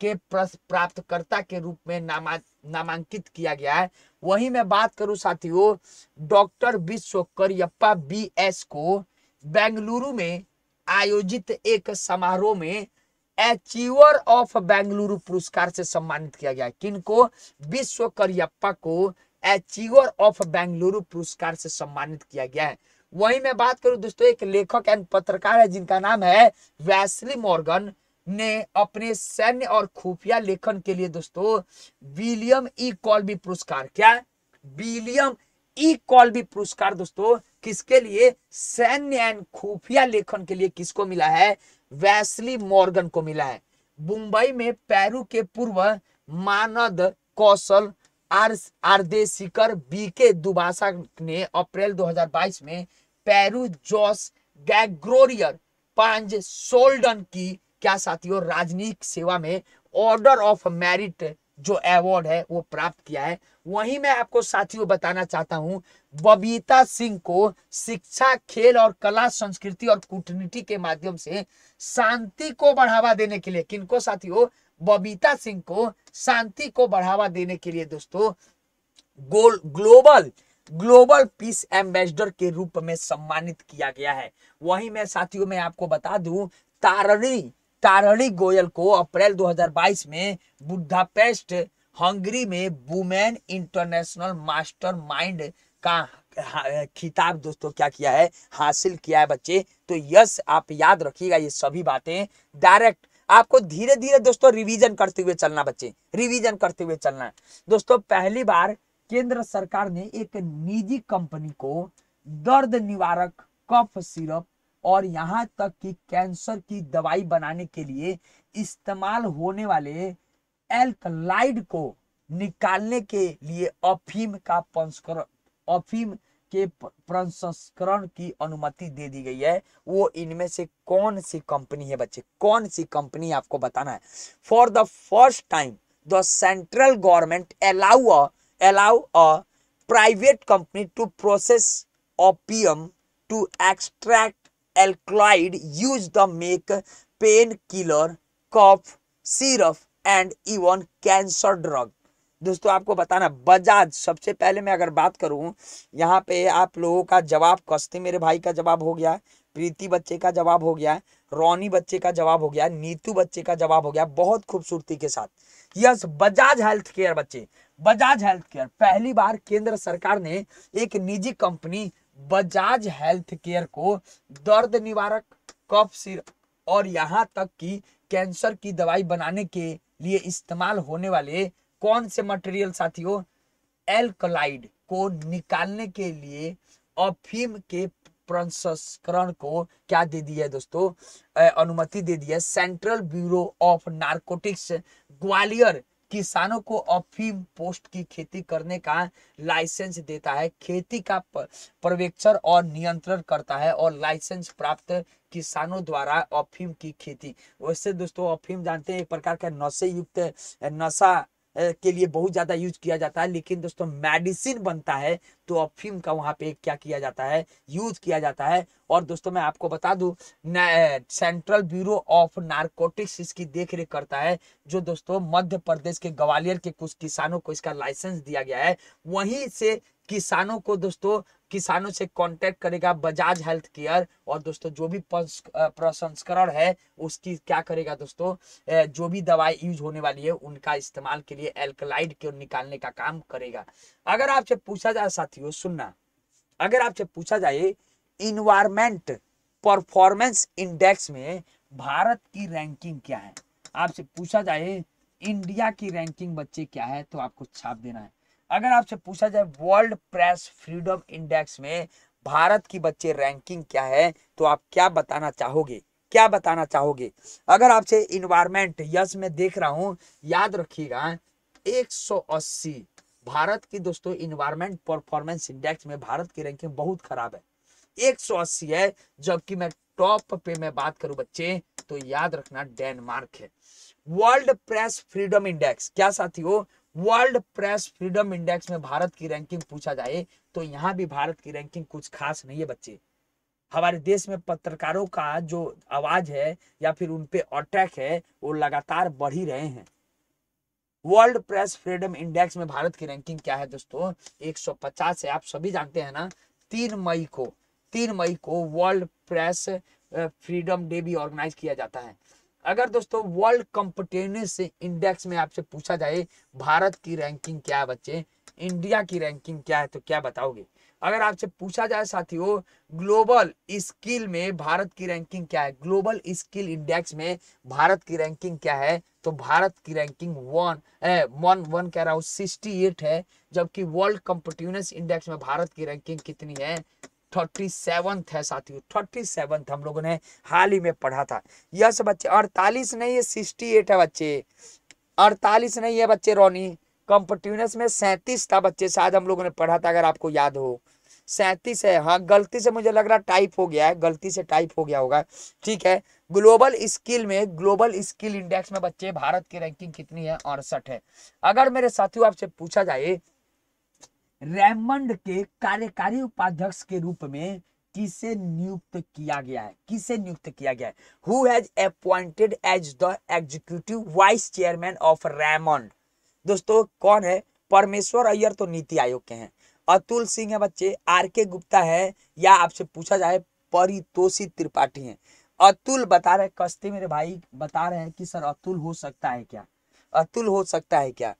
[SPEAKER 1] के प्राप्तकर्ता के रूप में नामांकित किया गया है वहीं मैं बात करूं साथियों डॉक्टर विश्व करियप्पा बी एस को बेंगलुरु में आयोजित एक समारोह में एचीवर ऑफ बेंगलुरु पुरस्कार से सम्मानित किया गया किनको विश्व करियप्पा को एचीवर ऑफ बेंगलुरु पुरस्कार से सम्मानित किया गया है वही मैं बात करूं दोस्तों एक लेखक एंड पत्रकार है जिनका नाम है वैसली मॉर्गन ने अपने सैन्य और खुफिया लेखन के लिए दोस्तों विलियम ई कॉल्बी पुरस्कार क्या विलियम कॉल भी पुरस्कार दोस्तों किसके लिए सैन्य एंड खुफिया लेखन के लिए किसको मिला है वैसली मॉर्गन को मिला है मुंबई में पेरू के पूर्व मानद कौशल आर बीके दुबासा ने अप्रैल 2022 में पेरू जॉस गैग्रोरियर पांच सोल्डन की क्या साथियों राजनीतिक सेवा में ऑर्डर ऑफ मेरिट जो अवार्ड है वो प्राप्त किया है वहीं मैं आपको साथियों बताना चाहता हूं बबीता सिंह को शिक्षा खेल और कला संस्कृति और कूटनीति के माध्यम से शांति को बढ़ावा देने के लिए किनको साथियों बबीता सिंह को शांति को बढ़ावा देने के लिए दोस्तों goal global global peace ambassador के रूप में सम्मानित किया गया है वहीं मैं साथियों में आपको बता दू तारणी तारणी गोयल को अप्रैल 2022 में बुद्धापेस्ट हंगरी में वुमेन इंटरनेशनल मास्टर माइंड का खिताब दोस्तों क्या किया है हासिल किया है बच्चे तो यस आप याद रखिएगा ये सभी बातें डायरेक्ट आपको धीरे धीरे दोस्तों रिवीजन करते हुए चलना बच्चे रिवीजन करते हुए चलना दोस्तों पहली बार केंद्र सरकार ने एक निजी कंपनी को दर्द निवारक कफ सिरप और यहाँ तक कि कैंसर की दवाई बनाने के लिए इस्तेमाल होने वाले एल्कलाइड को निकालने के लिए अफीम का अफीम के प्रसंस्करण की अनुमति दे दी गई है वो इनमें से कौन सी कंपनी है बच्चे कौन सी कंपनी आपको बताना है for the first time the central government allow allow a private company to process opium to extract alkaloid use the make pain killer cough syrup and even cancer drug दोस्तों आपको बताना बजाज सबसे पहले मैं अगर बात करूं यहाँ पे आप लोगों का जवाब कस्ते मेरे भाई का जवाब हो गया प्रीति बच्चे का जवाब हो गया रोनी बच्चे का जवाब हो गया नीतू बच्चे का जवाब हो गया बहुत खूबसूरती के साथ यस बजाज हेल्थ केयर बच्चे बजाज हेल्थ केयर पहली बार केंद्र सरकार ने एक निजी कंपनी बजाज हेल्थ केयर को दर्द निवारक कफ सिर और यहाँ तक कि कैंसर की दवाई बनाने के लिए इस्तेमाल होने वाले कौन से मटेरियल साथियों एल्कलाइड को निकालने के लिए अफीम के प्रसंस्करण को क्या दे दिया है दोस्तों अनुमति दे दिया है central bureau of narcotics Gwalior किसानों को अफीम पोस्ट की खेती करने का लाइसेंस देता है खेती का पर्यवेक्षण और नियंत्रण करता है और लाइसेंस प्राप्त किसानों द्वारा अफीम की खेती वैसे दोस्तों अफीम जानते हैं एक प्रकार का नशे युक्त नशा के लिए बहुत ज्यादा यूज किया जाता है लेकिन दोस्तों मेडिसिन बनता है तो अफीम का वहाँ पे क्या किया जाता है यूज किया जाता है और दोस्तों मैं आपको बता दू सेंट्रल ब्यूरो ऑफ नार्कोटिक्स इसकी देख करता है जो दोस्तों मध्य प्रदेश के ग्वालियर के कुछ किसानों को इसका लाइसेंस दिया गया है वहीं से किसानों को दोस्तों किसानों से कांटेक्ट करेगा बजाज हेल्थ केयर और दोस्तों जो भी प्रसंस्करण है उसकी क्या करेगा दोस्तों जो भी दवाई यूज होने वाली है उनका इस्तेमाल के लिए एल्कलाइड के निकालने का काम करेगा अगर आपसे पूछा जाए साथी साथियों सुनना अगर आपसे पूछा जाए इन्वायरमेंट परफॉर्मेंस इंडेक्स में भारत की रैंकिंग क्या है आपसे पूछा जाए इंडिया की रैंकिंग बच्चे क्या है तो आपको छाप देना है अगर आपसे पूछा जाए वर्ल्ड प्रेस फ्रीडम इंडेक्स में भारत की बच्चे रैंकिंग क्या है तो आप क्या बताना चाहोगे क्या बताना चाहोगे अगर आपसे इन्वायरमेंट यस मैं देख रहा हूं याद रखिएगा 180 सौ भारत की दोस्तों इन्वायरमेंट परफॉर्मेंस इंडेक्स में भारत की रैंकिंग बहुत खराब है 180 है जबकि मैं टॉप पे मैं बात करूं बच्चे तो याद रखना डेनमार्क है वर्ल्ड प्रेस फ्रीडम इंडेक्स क्या साथियों वर्ल्ड प्रेस फ्रीडम इंडेक्स में भारत की रैंकिंग पूछा जाए तो यहाँ भी भारत की रैंकिंग कुछ खास नहीं है बच्चे हमारे देश में पत्रकारों का जो आवाज है या फिर उनपे अटैक है वो लगातार बढ़ ही रहे हैं वर्ल्ड प्रेस फ्रीडम इंडेक्स में भारत की रैंकिंग क्या है दोस्तों 150 है आप सभी जानते हैं ना तीन मई को तीन मई को वर्ल्ड प्रेस फ्रीडम डे भी ऑर्गेनाइज किया जाता है अगर दोस्तों वर्ल्ड कॉम्पिटेनिस इंडेक्स में आपसे पूछा जाए भारत की रैंकिंग क्या है बच्चे इंडिया की रैंकिंग क्या है तो क्या बताओगे अगर आपसे पूछा जाए साथियों ग्लोबल स्किल में भारत की रैंकिंग क्या है ग्लोबल स्किल इंडेक्स में भारत की रैंकिंग क्या है तो भारत की रैंकिंग वन वन वन कह रहा हूँ सिक्सटी एट है जबकि वर्ल्ड कॉम्पिटिवनेस इंडेक्स में भारत की रैंकिंग कितनी है थर्टी सेवंथ है साथियों थर्टी सेवंथ हम लोगों ने हाल ही में पढ़ा था यस बच्चे अड़तालीस नहीं है सिक्सटी एट है बच्चे अड़तालीस नहीं है बच्चे रोनी कॉम्पटिवनेस में सैंतीस था बच्चे शायद हम लोगों ने पढ़ा था अगर आपको याद हो सैंतीस है हाँ गलती से मुझे लग रहा टाइप हो गया है गलती से टाइप हो गया होगा ठीक है ग्लोबल स्किल में ग्लोबल स्किल इंडेक्स में बच्चे भारत की रैंकिंग कितनी है अड़सठ है अगर मेरे साथियों आपसे पूछा जाए रेमंड के कार्यकारी उपाध्यक्ष के रूप में किसे नियुक्त किया गया है किसे नियुक्त किया गया है who has appointed as the executive vice chairman of Raymond दोस्तों कौन है परमेश्वर अय्यर तो नीति आयोग के हैं अतुल सिंह है बच्चे आर के गुप्ता है या आपसे पूछा जाए परितोषी त्रिपाठी हैं अतुल बता रहे कस्ते मेरे भाई बता रहे हैं कि सर अतुल हो सकता है क्या अतुल हो सकता है क्या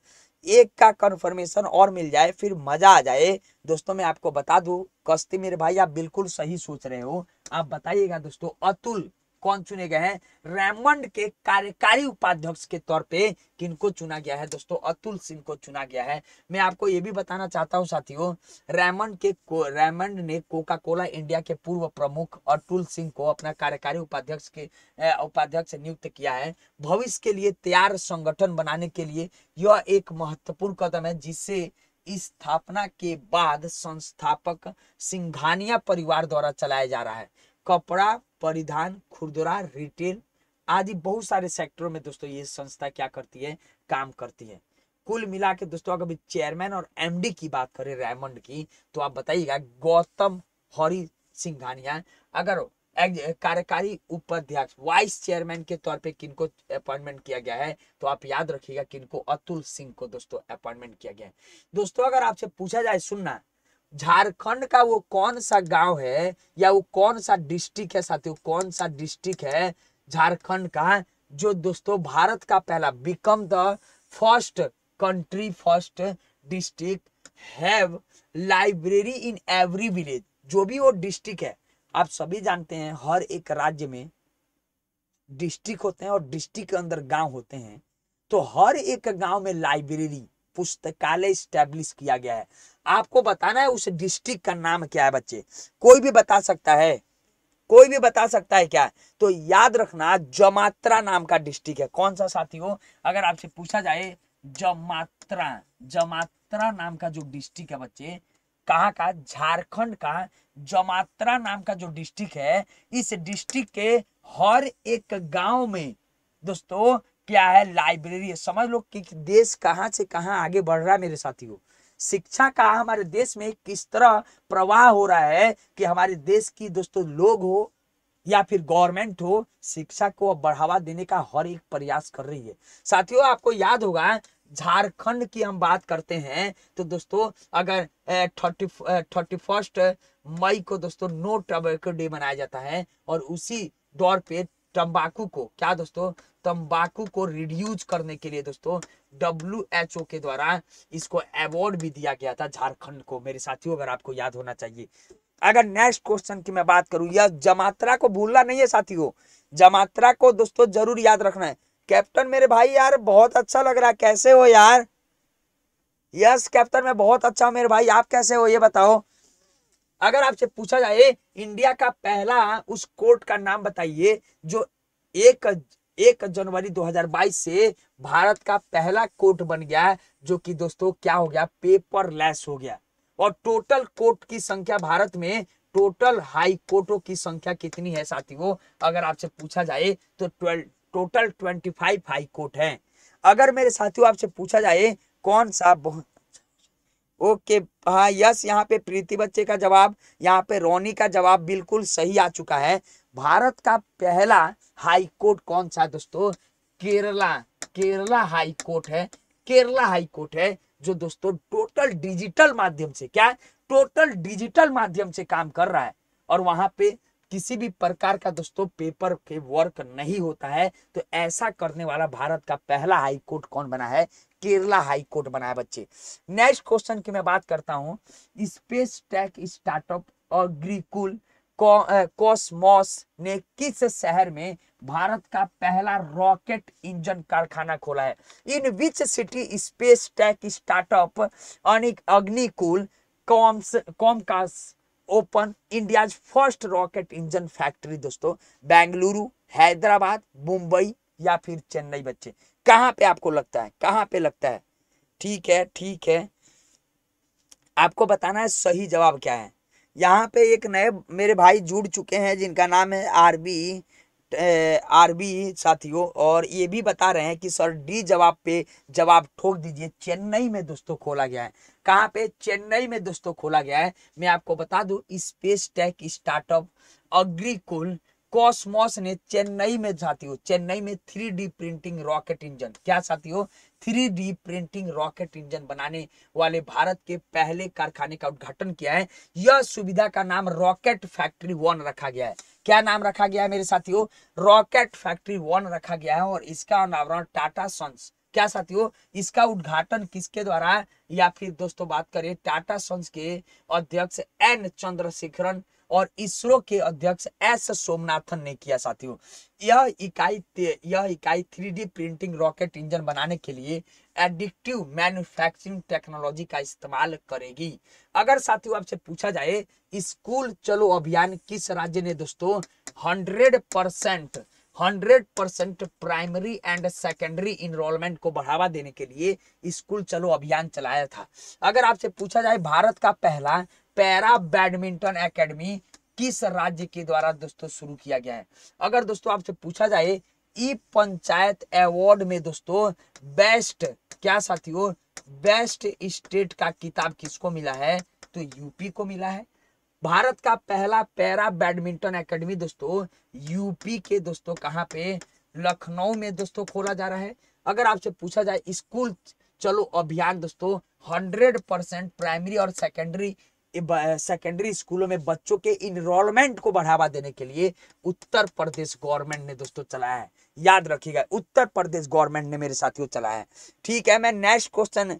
[SPEAKER 1] एक का कंफर्मेशन और मिल जाए फिर मजा आ जाए दोस्तों मैं आपको बता दू कस्ती मेरे भाई आप बिल्कुल सही सोच रहे हो आप बताइएगा दोस्तों अतुल कौन चुने गए हैं रेमंड के कार्यकारी उपाध्यक्ष के तौर पे किनको चुना गया है दोस्तों अतुल सिंह को चुना गया है मैं आपको ये भी बताना चाहता हूँ साथियों रेमंड के रेमंड ने कोका कोला इंडिया के पूर्व प्रमुख अतुल सिंह को अपना कार्यकारी उपाध्यक्ष के उपाध्यक्ष नियुक्त किया है भविष्य के लिए तैयार संगठन बनाने के लिए यह एक महत्वपूर्ण कदम है जिससे स्थापना के बाद संस्थापक सिंघानिया परिवार द्वारा चलाया जा रहा है कपड़ा परिधान खुरदुरा रिटेल आदि बहुत सारे सेक्टरों में दोस्तों ये संस्था क्या करती है काम करती है कुल मिला के दोस्तों अगर चेयरमैन और एमडी की बात करें रेमंड की तो आप बताइएगा गौतम हरि सिंघानिया अगर कार्यकारी उपाध्यक्ष वाइस चेयरमैन के तौर पे किनको अपॉइंटमेंट किया गया है तो आप याद रखिएगा किनको अतुल सिंह को दोस्तों अपॉइंटमेंट किया गया है दोस्तों अगर आपसे पूछा जाए सुनना झारखंड का वो कौन सा गांव है या वो कौन सा डिस्ट्रिक्ट है साथियों कौन सा डिस्ट्रिक्ट है झारखंड का जो दोस्तों भारत का पहला become the first country first district have library in every village जो भी वो डिस्ट्रिक्ट है आप सभी जानते हैं हर एक राज्य में डिस्ट्रिक्ट होते हैं और डिस्ट्रिक्ट के अंदर गांव होते हैं तो हर एक गांव में लाइब्रेरी पुस्तकालय स्टैब्लिश किया गया है आपको बताना है उस डिस्ट्रिक्ट का नाम क्या है बच्चे कोई भी बता सकता है कोई भी बता सकता है क्या तो याद रखना जमात्रा नाम का डिस्ट्रिक्ट है कौन सा साथी हो अगर आपसे पूछा जाए जमात्रा जमात्रा नाम का जो डिस्ट्रिक्ट है बच्चे कहाँ का झारखंड का जमात्रा नाम का जो डिस्ट्रिक्ट है इस डिस्ट्रिक्ट के हर एक गांव में दोस्तों क्या है लाइब्रेरी है समझ लो कि देश कहाँ से कहाँ आगे बढ़ रहा है मेरे साथियों शिक्षा का हमारे देश में किस तरह प्रवाह हो रहा है कि हमारे देश की दोस्तों लोग हो या फिर गवर्नमेंट हो शिक्षा को बढ़ावा देने का हर एक प्रयास कर रही है साथियों आपको याद होगा झारखंड की हम बात करते हैं तो दोस्तों अगर थर्टी थर्टी फर्स्ट मई को दोस्तों नो टबैको डे मनाया जाता है और उसी दौर पे तंबाकू को क्या दोस्तों तंबाकू को रिड्यूज करने के लिए दोस्तों डब्ल्यू के द्वारा इसको अवार्ड भी दिया गया था झारखंड को मेरे साथियों अगर आपको याद होना चाहिए अगर नेक्स्ट क्वेश्चन की मैं बात करूं या जमात्रा को भूलना नहीं है साथियों जमात्रा को दोस्तों जरूर याद रखना है कैप्टन मेरे भाई यार बहुत अच्छा लग रहा है कैसे हो यार यस कैप्टन मैं बहुत अच्छा हूं मेरे भाई आप कैसे हो ये बताओ अगर आपसे पूछा जाए इंडिया का पहला उस कोर्ट का नाम बताइए जो एक एक जनवरी 2022 से भारत का पहला कोर्ट बन गया है जो कि दोस्तों क्या हो गया पेपर लेस हो गया और टोटल कोर्ट की संख्या भारत में टोटल हाई कोर्टों की संख्या कितनी है साथियों अगर आपसे पूछा जाए तो twelve total twenty five high court है अगर मेरे साथियों आपसे पूछा जाए कौन सा ओके हाँ यस यहाँ पे प्रीति बच्चे का जवाब यहाँ पे रोनी का जवाब बिल्कुल सही आ चुका है भारत का पहला हाई कोर्ट कौन सा दोस्तों केरला केरला हाई कोर्ट है केरला हाई कोर्ट है जो दोस्तों टोटल डिजिटल माध्यम से क्या टोटल डिजिटल माध्यम से काम कर रहा है और वहां पे किसी भी प्रकार का दोस्तों पेपर के वर्क नहीं होता है तो ऐसा करने वाला भारत का पहला हाई कोर्ट कौन बना है केरला हाई कोर्ट बना है बच्चे नेक्स्ट क्वेश्चन की मैं बात करता हूँ स्पेस टेक स्टार्टअप और ग्रीकुल कॉस्मॉस ने किस शहर में भारत का पहला रॉकेट इंजन कारखाना खोला है in which city space tech startup Agnikul Cosmos Cosmos open India's first rocket engine factory दोस्तों बेंगलुरु हैदराबाद मुंबई या फिर चेन्नई बच्चे कहाँ पे आपको लगता है कहाँ पे लगता है ठीक है ठीक है आपको बताना है सही जवाब क्या है यहाँ पे एक नए मेरे भाई जुड़ चुके हैं जिनका नाम है आरबी आरबी साथियों और ये भी बता रहे हैं कि सर डी जवाब पे जवाब ठोक दीजिए चेन्नई में दोस्तों खोला गया है कहाँ पे चेन्नई में दोस्तों खोला गया है मैं आपको बता दू space tech startup Agnikul Cosmos ने चेन्नई में साथियों चेन्नई में थ्री प्रिंटिंग रॉकेट इंजन क्या साथियों थ्री प्रिंटिंग रॉकेट इंजन बनाने वाले भारत के पहले कारखाने का उद्घाटन किया है यह सुविधा का नाम रॉकेट फैक्ट्री वन रखा गया है क्या नाम रखा गया है मेरे साथियों रॉकेट फैक्ट्री वन रखा गया है और इसका अनावरण टाटा सन्स क्या साथियों इसका उद्घाटन किसके द्वारा या फिर दोस्तों बात करें टाटा सन्स के अध्यक्ष एन चंद्रशेखरन और इसरो के अध्यक्ष एस सोमनाथन ने किया साथियों यह इकाई यह इकाई थ्री प्रिंटिंग रॉकेट इंजन बनाने के लिए एडिक्टिव मैन्युफैक्चरिंग टेक्नोलॉजी का इस्तेमाल करेगी अगर साथियों आपसे पूछा जाए स्कूल चलो अभियान किस राज्य ने दोस्तों hundred percent hundred percent primary and secondary enrolment को बढ़ावा देने के लिए स्कूल चलो अभियान चलाया था अगर आपसे पूछा जाए भारत का पहला पैरा बैडमिंटन एकेडमी किस राज्य के द्वारा दोस्तों शुरू किया गया है अगर दोस्तों आपसे पूछा जाए ई पंचायत अवार्ड में दोस्तों बेस्ट क्या साथियों बेस्ट स्टेट का किताब किसको मिला है तो यूपी को मिला है भारत का पहला पैरा बैडमिंटन एकेडमी दोस्तों यूपी के दोस्तों कहाँ पे लखनऊ में दोस्तों खोला जा रहा है अगर आपसे पूछा जाए स्कूल चलो अभियान दोस्तों 100 परसेंट प्राइमरी और सेकेंडरी सेकेंडरी स्कूलों में बच्चों के इनरोलमेंट को बढ़ावा देने के लिए उत्तर प्रदेश गवर्नमेंट ने दोस्तों चलाया है याद रखिएगा उत्तर प्रदेश गवर्नमेंट ने मेरे साथियों चलाया है ठीक है मैं नेक्स्ट क्वेश्चन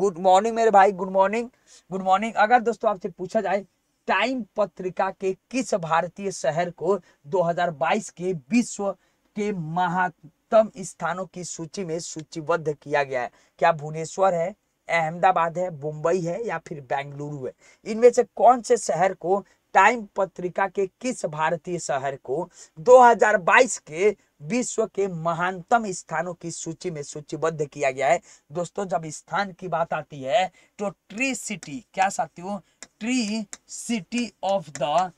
[SPEAKER 1] गुड मॉर्निंग मेरे भाई गुड मॉर्निंग गुड मॉर्निंग अगर दोस्तों आपसे पूछा जाए टाइम पत्रिका के किस भारतीय शहर को 2022 के विश्व के महातम स्थानों की सूची में सूचीबद्ध किया गया है क्या भुवनेश्वर है अहमदाबाद है मुंबई है या फिर बेंगलुरु है इनमें से कौन से शहर को टाइम पत्रिका के किस भारतीय शहर को 2022 के विश्व के महानतम स्थानों की सूची में सूचीबद्ध किया गया है दोस्तों जब स्थान की बात आती है तो ट्री सिटी क्या साथियों tree city of the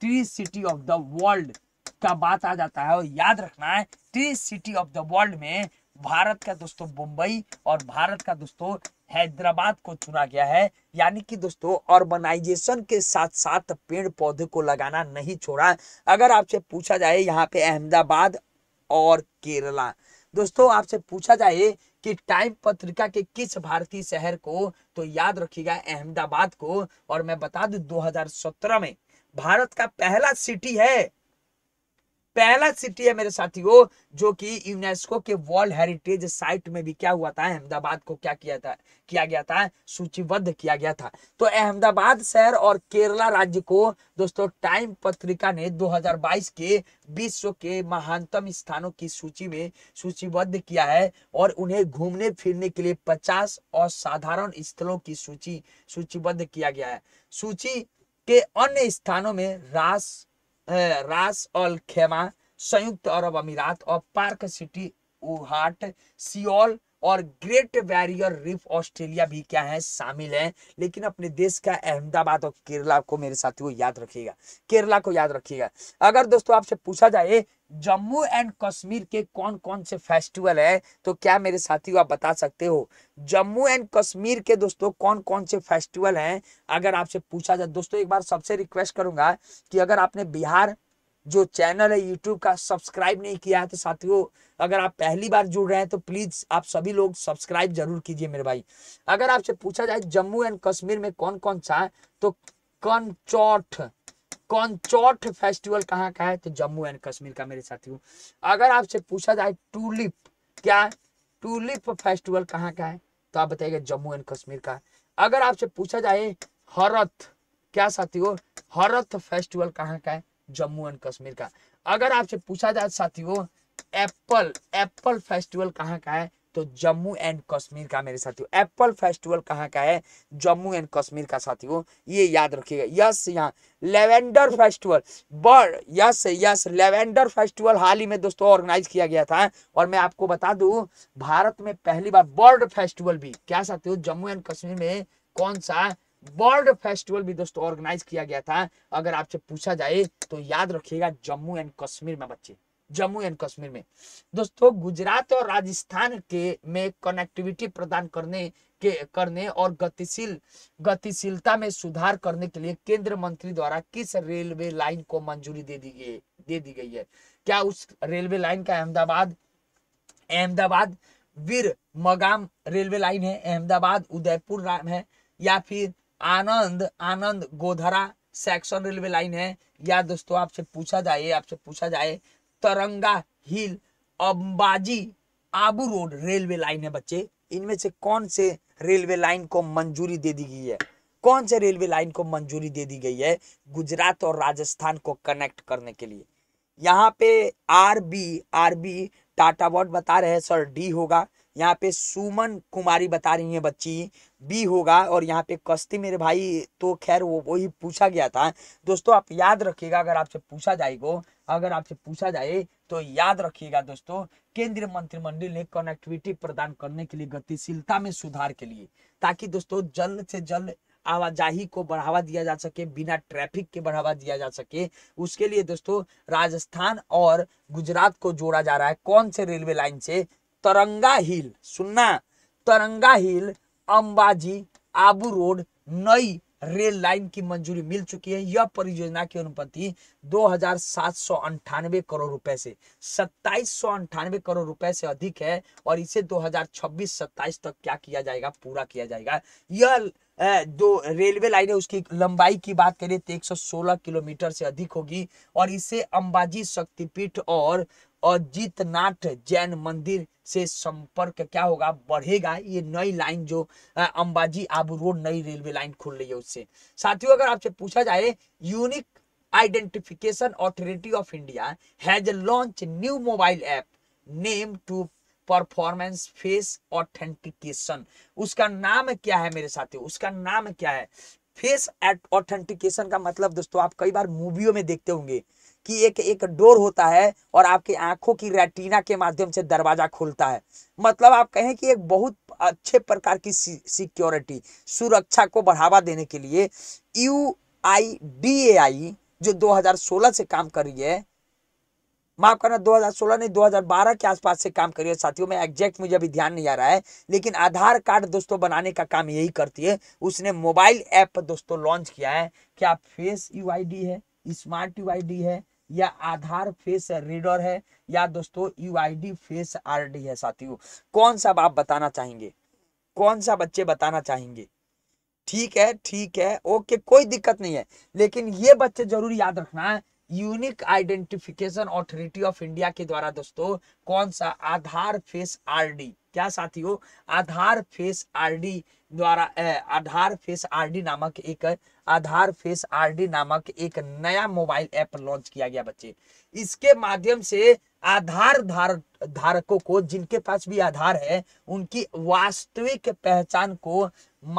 [SPEAKER 1] tree city of the world का बात आ जाता है और याद रखना है tree city of the world में भारत का दोस्तों मुंबई और भारत का दोस्तों हैदराबाद को चुना गया है यानी कि दोस्तों ऑर्बनाइजेशन के साथ साथ पेड़ पौधे को लगाना नहीं छोड़ा अगर आपसे पूछा जाए यहाँ पे अहमदाबाद और केरला दोस्तों आपसे पूछा जाए कि टाइम पत्रिका के किस भारतीय शहर को तो याद रखिएगा अहमदाबाद को और मैं बता दू 2017 में भारत का पहला सिटी है पहला सिटी है मेरे साथियों जो कि यूनेस्को के वर्ल्ड हेरिटेज साइट में भी क्या हुआ था अहमदाबाद को क्या किया था किया गया था सूचीबद्ध किया गया था तो अहमदाबाद शहर और केरला राज्य को दोस्तों टाइम पत्रिका ने 2022 के विश्व के महानतम स्थानों की सूची में सूचीबद्ध किया है और उन्हें घूमने फिरने के लिए पचास असाधारण स्थलों की सूची सूचीबद्ध किया गया है सूची के अन्य स्थानों में रास रास अल खेमा संयुक्त अरब अमीरात और पार्क सिटी उहाट सियोल और ग्रेट बैरियर रिफ ऑस्ट्रेलिया भी क्या है शामिल है लेकिन अपने देश का अहमदाबाद और केरला को मेरे साथियों याद रखिएगा केरला को याद रखिएगा अगर दोस्तों आपसे पूछा जाए जम्मू एंड कश्मीर के कौन कौन से फेस्टिवल है तो क्या मेरे साथियों आप बता सकते हो जम्मू एंड कश्मीर के दोस्तों कौन कौन से फेस्टिवल हैं अगर आपसे पूछा जाए दोस्तों एक बार सबसे रिक्वेस्ट करूंगा कि अगर आपने बिहार जो चैनल है यूट्यूब का सब्सक्राइब नहीं किया है तो साथियों अगर आप पहली बार जुड़ रहे हैं तो प्लीज आप सभी लोग सब्सक्राइब जरूर कीजिए मेरे भाई अगर आपसे पूछा जाए जम्मू एंड कश्मीर में कौन कौन सा तो कनचौठ कॉन्चौट फेस्टिवल कहाँ का है तो जम्मू एंड कश्मीर का मेरे साथी अगर आपसे पूछा जाए टूलिप क्या टूलिप फेस्टिवल कहाँ का है तो आप बताइए जम्मू एंड कश्मीर का अगर आपसे पूछा जाए हरत क्या साथियों हरत फेस्टिवल कहाँ का है जम्मू एंड कश्मीर का अगर आपसे पूछा जाए साथियों एप्पल एप्पल फेस्टिवल कहाँ का है तो जम्मू एंड कश्मीर का मेरे साथियों एप्पल फेस्टिवल कहाँ का है जम्मू एंड कश्मीर का साथियों ये याद रखिएगा यस यहाँ लेवेंडर फेस्टिवल बड़ यस यस लेवेंडर फेस्टिवल हाल ही में दोस्तों ऑर्गेनाइज किया गया था और मैं आपको बता दू भारत में पहली बार बर्ड फेस्टिवल भी क्या साथियों जम्मू एंड कश्मीर में कौन सा बर्ड फेस्टिवल भी दोस्तों ऑर्गेनाइज किया गया था अगर आपसे पूछा जाए तो याद रखिएगा जम्मू एंड कश्मीर में बच्चे जम्मू एंड कश्मीर में दोस्तों गुजरात और राजस्थान के में कनेक्टिविटी प्रदान करने के करने और गतिशील गतिशीलता में सुधार करने के लिए केंद्र मंत्री द्वारा किस रेलवे लाइन को मंजूरी दे दी गई दे दी गई है क्या उस रेलवे लाइन का Ahmedabad Ahmedabad Viramgam railway line है अहमदाबाद उदयपुर राम है या फिर Anand Anand Godhra section railway line है या दोस्तों आपसे पूछा जाए आपसे पूछा जाए Taranga hill Ambaji Abu road railway line है बच्चे इनमें से कौन से रेलवे लाइन को मंजूरी दे दी गई है कौन से रेलवे लाइन को मंजूरी दे दी गई है गुजरात और राजस्थान को कनेक्ट करने के लिए यहाँ पे R B R B Tata word बता रहे हैं सर डी होगा यहाँ पे सुमन कुमारी बता रही है बच्ची बी होगा और यहाँ पे कश्ती मेरे भाई तो खैर वो वही पूछा गया था दोस्तों आप याद रखिएगा अगर आपसे पूछा जाएगा अगर आपसे पूछा जाए तो याद रखिएगा दोस्तों केंद्रीय मंत्रिमंडल ने कनेक्टिविटी प्रदान करने के लिए गतिशीलता में सुधार के लिए ताकि दोस्तों जल्द से जल्द आवाजाही को बढ़ावा दिया जा सके बिना ट्रैफिक के बढ़ावा दिया जा सके उसके लिए दोस्तों राजस्थान और गुजरात को जोड़ा जा रहा है कौन से रेलवे लाइन से तरंगा हिल सुनना तरंगा हिल अंबाजी आबू रोड नई रेल लाइन की मंजूरी मिल चुकी है यह परियोजना की अनुपति दो करोड़ रुपए से सत्ताईस करोड़ रुपए से अधिक है और इसे 2026-27 तक क्या किया जाएगा पूरा किया जाएगा यह जो रेलवे लाइन है उसकी लंबाई की बात करें तो 116 किलोमीटर से अधिक होगी और इसे अंबाजी शक्तिपीठ और और जीतनाथ जैन मंदिर से संपर्क क्या होगा बढ़ेगा ये नई लाइन जो अंबाजी आबू रोड नई रेलवे लाइन खुल रही है उससे साथियों अगर आपसे पूछा जाए unique identification authority of India has launch new mobile app name to performance face authentication उसका नाम क्या है मेरे साथियों उसका नाम क्या है फेस एट ऑथेंटिकेशन का मतलब दोस्तों आप कई बार मूवियों में देखते होंगे कि एक एक डोर होता है और आपकी आंखों की रेटिना के माध्यम से दरवाजा खुलता है मतलब आप कहें कि एक बहुत अच्छे प्रकार की सिक्योरिटी सुरक्षा को बढ़ावा देने के लिए यू आई डी ए आई जो 2016 से काम कर रही है माफ करना 2016 नहीं 2012 के आसपास से काम कर रही है साथियों में एग्जैक्ट मुझे अभी ध्यान नहीं आ रहा है लेकिन आधार कार्ड दोस्तों बनाने का काम यही करती है उसने मोबाइल ऐप दोस्तों लॉन्च किया है क्या फेस यू है स्मार्ट यू है या आधार फेस रीडर है या दोस्तों यू फेस आर है साथियों कौन सा आप बताना चाहेंगे कौन सा बच्चे बताना चाहेंगे ठीक है ठीक है ओके कोई दिक्कत नहीं है लेकिन ये बच्चे जरूर याद रखना है unique identification authority of India के द्वारा दोस्तों कौन सा आधार फेस आरडी क्या साथियों आधार फेस आरडी द्वारा आधार फेस आरडी नामक एक आधार फेस आरडी नामक एक नया मोबाइल ऐप लॉन्च किया गया बच्चे इसके माध्यम से आधार धार धारकों को जिनके पास भी आधार है उनकी वास्तविक पहचान को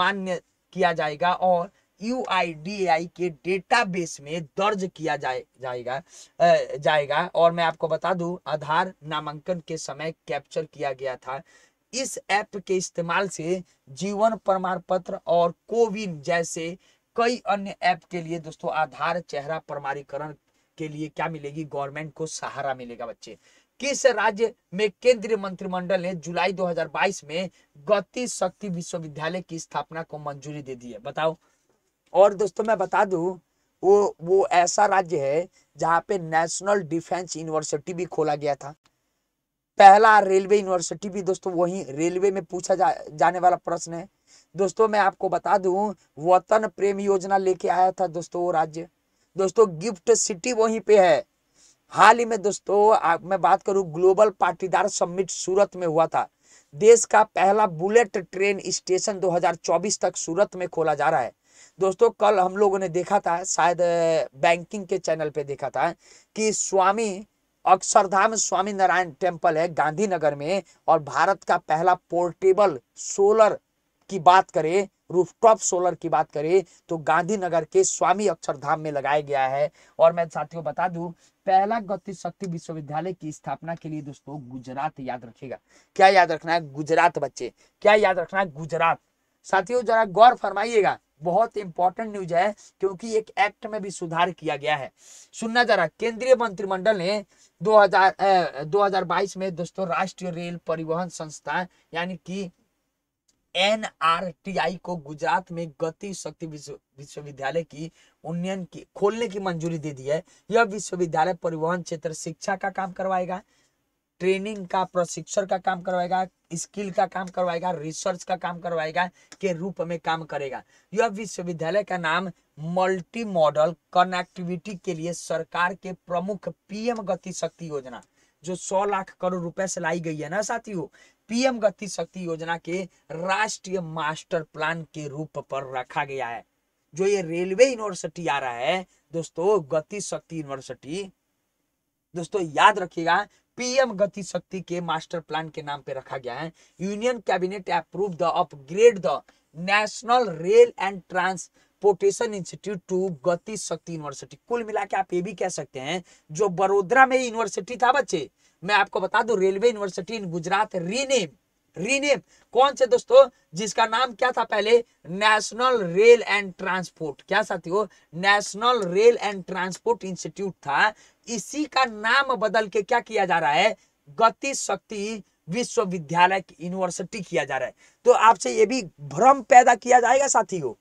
[SPEAKER 1] मान्य किया जाएगा और यू के डेटाबेस में दर्ज किया जाए जाएगा जाएगा और मैं आपको बता दूं आधार नामांकन के समय कैप्चर किया गया था इस ऐप के इस्तेमाल से जीवन प्रमाण पत्र और कोविन जैसे कई अन्य ऐप के लिए दोस्तों आधार चेहरा प्रमाणीकरण के लिए क्या मिलेगी गवर्नमेंट को सहारा मिलेगा बच्चे किस राज्य में केंद्रीय मंत्रिमंडल ने जुलाई 2022 में गति शक्ति विश्वविद्यालय की स्थापना को मंजूरी दे दी है बताओ और दोस्तों मैं बता दूं वो वो ऐसा राज्य है जहाँ पे नेशनल डिफेंस यूनिवर्सिटी भी खोला गया था पहला रेलवे यूनिवर्सिटी भी दोस्तों वही रेलवे में पूछा जा, जाने वाला प्रश्न है दोस्तों मैं आपको बता दूं वतन प्रेम योजना लेके आया था दोस्तों वो राज्य दोस्तों गिफ्ट सिटी वहीं पे है हाल ही में दोस्तों आ, मैं बात करूं ग्लोबल पाटीदार समिट सूरत में हुआ था देश का पहला बुलेट ट्रेन स्टेशन 2024 तक सूरत में खोला जा रहा है दोस्तों कल हम लोगों ने देखा था शायद बैंकिंग के चैनल पे देखा था कि स्वामी अक्षरधाम स्वामी नारायण टेम्पल है गांधीनगर में और भारत का पहला पोर्टेबल सोलर की बात करें रूफटॉप सोलर की बात करें तो गांधीनगर के स्वामी अक्षरधाम में लगाया गया है और मैं साथियों बता दू पहला गति शक्ति विश्वविद्यालय की स्थापना के लिए दोस्तों गुजरात याद रखेगा क्या याद रखना है गुजरात बच्चे क्या याद रखना है गुजरात साथियों जरा गौर फरमाइएगा बहुत इंपॉर्टेंट न्यूज है क्योंकि एक एक्ट में भी सुधार किया गया है सुनना जरा केंद्रीय मंत्रिमंडल ने 2000 2022 में दोस्तों राष्ट्रीय रेल परिवहन संस्थान यानी कि आई को गुजरात में गति शक्ति विश्वविद्यालय की उन्नयन की खोलने की मंजूरी दे दी है यह विश्वविद्यालय परिवहन क्षेत्र शिक्षा का काम करवाएगा ट्रेनिंग का प्रशिक्षण का काम करवाएगा स्किल का काम करवाएगा रिसर्च का काम करवाएगा के रूप में काम करेगा यह विश्वविद्यालय का नाम मल्टी मॉडल कनेक्टिविटी के लिए सरकार के प्रमुख पीएम गति शक्ति योजना जो 100 लाख करोड़ रुपए से लाई गई है ना साथियों पीएम गति शक्ति योजना के राष्ट्रीय मास्टर प्लान के रूप पर रखा गया है जो ये रेलवे यूनिवर्सिटी आ रहा है दोस्तों गति शक्ति यूनिवर्सिटी दोस्तों याद रखिएगा पीएम गति शक्ति के मास्टर प्लान के नाम पे रखा गया है union cabinet approve the upgrade the national rail and transportation institute to Gati Shakti university कुल मिला के आप ये भी कह सकते हैं जो बड़ोदरा में यूनिवर्सिटी था बच्चे मैं आपको बता दू railway university in Gujarat rename rename कौन से दोस्तों जिसका नाम क्या था पहले नेशनल रेल एंड ट्रांसपोर्ट क्या साथियों national rail and transport institute था इसी का नाम बदल के क्या किया जा रहा है गति शक्ति विश्वविद्यालय यूनिवर्सिटी किया जा रहा है तो आपसे ये भी भ्रम पैदा किया जाएगा साथियों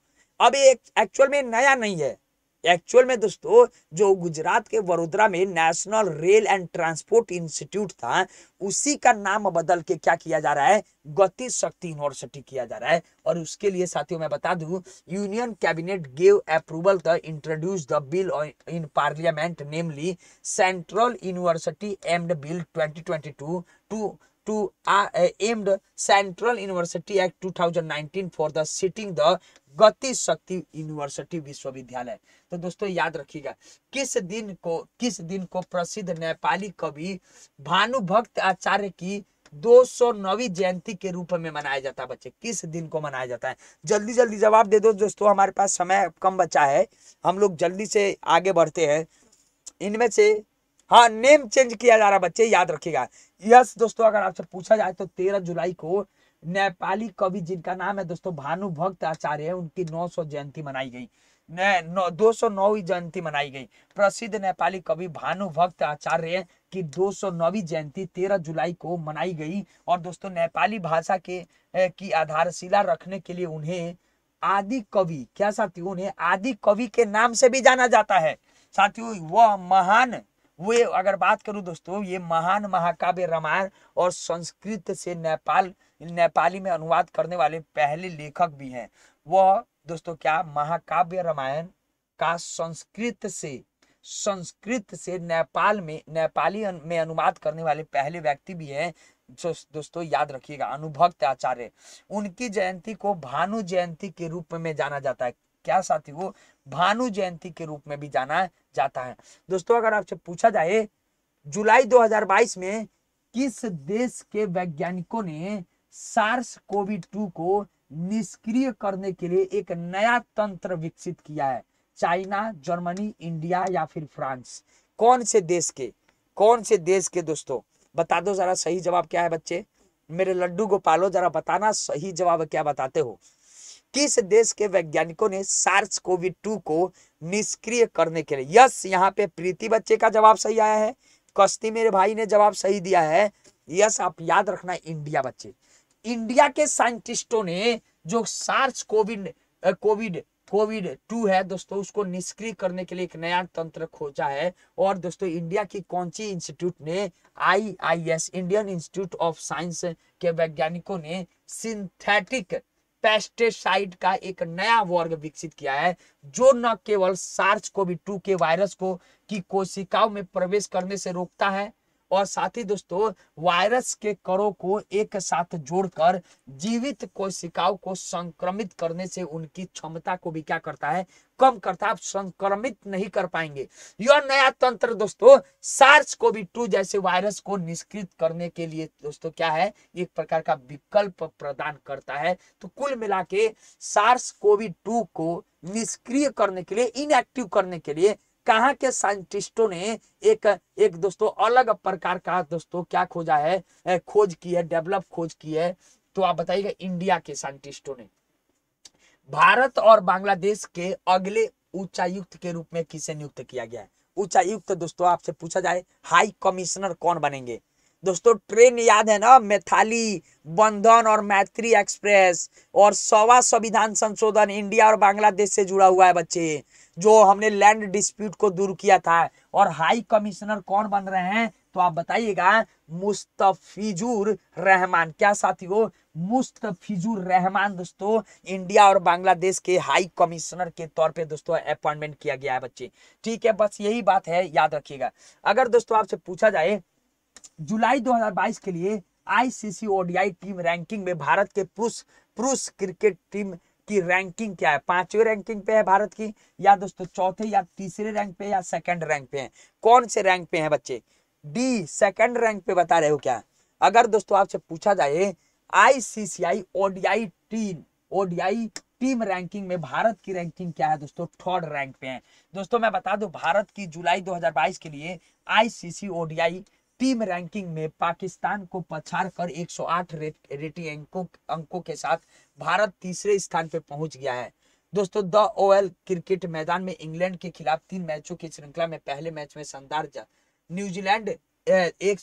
[SPEAKER 1] अब एक्चुअल में नया नहीं है एक्चुअल में दोस्तों जो गुजरात के वडोदरा में national rail and transport institute था उसी का नाम बदल के क्या किया जा रहा है गति शक्ति यूनिवर्सिटी किया जा रहा है और उसके लिए साथियों मैं बता दूं union cabinet gave approval the introduce the bill in parliament namely central university amend bill twenty two to uh, uh, aimed Central University Act 2019 for the sitting the गति शक्ति यूनिवर्सिटी विश्वविद्यालय तो दोस्तों याद रखिएगा किस दिन को किस दिन को प्रसिद्ध नेपाली कवि भानुभक्त आचार्य की दो सौ नवी जयंती के रूप में मनाया जाता है बच्चे किस दिन को मनाया जाता है जल्दी जल्दी जवाब दे दो दोस्तों हमारे पास समय कम बचा है हम लोग जल्दी से आगे बढ़ते हैं इनमें से हाँ नेम चेंज किया जा रहा है बच्चे याद रखिएगा यस दोस्तों अगर आपसे पूछा जाए तो तेरह जुलाई को नेपाली कवि जिनका नाम है दोस्तों भानु भक्त आचार्य है उनकी 900 जयंती मनाई गई दो सौ नौवीं जयंती मनाई गई प्रसिद्ध नेपाली कवि भानु भक्त आचार्य की दो सौ नौवीं जयंती तेरह जुलाई को मनाई गई और दोस्तों नेपाली भाषा के की आधारशिला रखने के लिए उन्हें आदि कवि क्या साथियों उन्हें आदि कवि के नाम से भी जाना जाता है साथियों वह महान वे अगर बात करूं दोस्तों ये महान महाकाव्य रामायण और संस्कृत से नेपाल नेपाली में अनुवाद करने वाले पहले लेखक भी हैं वह दोस्तों क्या महाकाव्य रामायण का संस्कृत से संस्कृत से नेपाल में नेपाली में अनुवाद करने वाले पहले व्यक्ति भी हैं जो दोस्तों याद रखिएगा अनुभक्त आचार्य उनकी जयंती को भानु जयंती के रूप में जाना जाता है क्या साथी वो भानु जयंती के रूप में भी जाना जाता है दोस्तों अगर आपसे पूछा जाए जुलाई 2022 में किस देश के वैज्ञानिकों ने सार्स कोविड टू को निष्क्रिय करने के लिए एक नया तंत्र विकसित किया है चाइना जर्मनी इंडिया या फिर फ्रांस कौन से देश के कौन से देश के दोस्तों बता दो जरा सही जवाब क्या है बच्चे मेरे लड्डू गोपालो जरा बताना सही जवाब क्या बताते हो किस देश के वैज्ञानिकों ने सार्स कोविड टू को निष्क्रिय करने के लिए यस यहाँ पे प्रीति बच्चे का जवाब सही आया है कश्ती मेरे भाई ने जवाब सही दिया है यस आप याद रखना इंडिया बच्चे इंडिया के साइंटिस्टों ने जो SARS covid covid covid two है दोस्तों उसको निष्क्रिय करने के लिए एक नया तंत्र खोजा है और दोस्तों इंडिया की कौन सी इंस्टीट्यूट ने I I S Indian institute of science के वैज्ञानिकों ने सिंथेटिक पेस्टिसाइड का एक नया वर्ग विकसित किया है जो न केवल सार्स कोविड टू के वायरस को की कोशिकाओं में प्रवेश करने से रोकता है और साथ ही दोस्तों वायरस के करों को एक साथ जोड़कर जीवित कोशिकाओं को संक्रमित करने से उनकी क्षमता को भी क्या करता है कम करता आप संक्रमित नहीं कर पाएंगे यह नया तंत्र दोस्तों सार्स कोविड टू जैसे वायरस को निष्क्रित करने के लिए दोस्तों क्या है एक प्रकार का विकल्प प्रदान करता है तो कुल मिला के सार्स कोविड टू को निष्क्रिय करने के लिए इनएक्टिव करने के लिए कहाँ के साइंटिस्टों ने एक एक दोस्तों अलग प्रकार का दोस्तों क्या खोजा है खोज की है डेवलप खोज की है तो आप बताइएगा इंडिया के साइंटिस्टों ने भारत और बांग्लादेश के अगले उच्चायुक्त के रूप में किसे नियुक्त किया गया है उच्चायुक्त दोस्तों आपसे पूछा जाए हाई कमिश्नर कौन बनेंगे दोस्तों ट्रेन याद है ना मैथाली बंधन और मैत्री एक्सप्रेस और सवा संविधान संशोधन इंडिया और बांग्लादेश से जुड़ा हुआ है बच्चे जो हमने लैंड डिस्प्यूट को दूर किया था और हाई कमिश्नर कौन बन रहे हैं तो आप बताइएगा मुस्तफिजुर रहमान क्या साथियों मुस्तफिजुर रहमान दोस्तों इंडिया और बांग्लादेश के हाई कमिश्नर के तौर पे दोस्तों अपॉइंटमेंट किया गया है बच्चे ठीक है बस यही बात है याद रखिएगा अगर दोस्तों आपसे पूछा जाए जुलाई 2022 के लिए आईसीसी ओडीआई टीम रैंकिंग में भारत के पुरुष पुरुष क्रिकेट टीम की रैंकिंग क्या है पांचवे रैंकिंग पे है भारत की या दोस्तों चौथे या तीसरे रैंक पे या सेकंड रैंक पे है कौन से रैंक पे है बच्चे डी सेकंड रैंक पे बता रहे हो क्या अगर दोस्तों आपसे पूछा जाए ICCI ODI team ODI team ranking में भारत की रैंकिंग क्या है दोस्तों थर्ड रैंक पे है दोस्तों मैं बता दूं भारत की जुलाई 2022 के लिए आईसीसी ओडीआई टीम रैंकिंग में पाकिस्तान को पछाड़ कर 108 रेट, रेटिंग अंकों अंकों के साथ भारत तीसरे स्थान पर पहुंच गया है दोस्तों द ओएल क्रिकेट मैदान में इंग्लैंड के खिलाफ तीन मैचों की श्रृंखला में पहले मैच में शानदार न्यूजीलैंड एक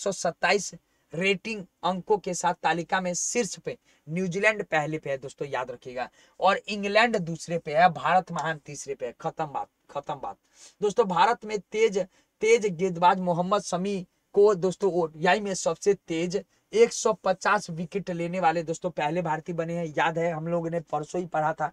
[SPEAKER 1] रेटिंग अंकों के साथ तालिका में शीर्ष पे न्यूजीलैंड पहले पे है दोस्तों याद रखिएगा और इंग्लैंड दूसरे पे है भारत महान तीसरे पे है खत्म बात खत्म बात दोस्तों भारत में तेज तेज गेंदबाज मोहम्मद शमी को दोस्तों ओडीआई में सबसे तेज 150 विकेट लेने वाले दोस्तों पहले भारतीय बने हैं याद है हम लोगों ने परसों ही पढ़ा था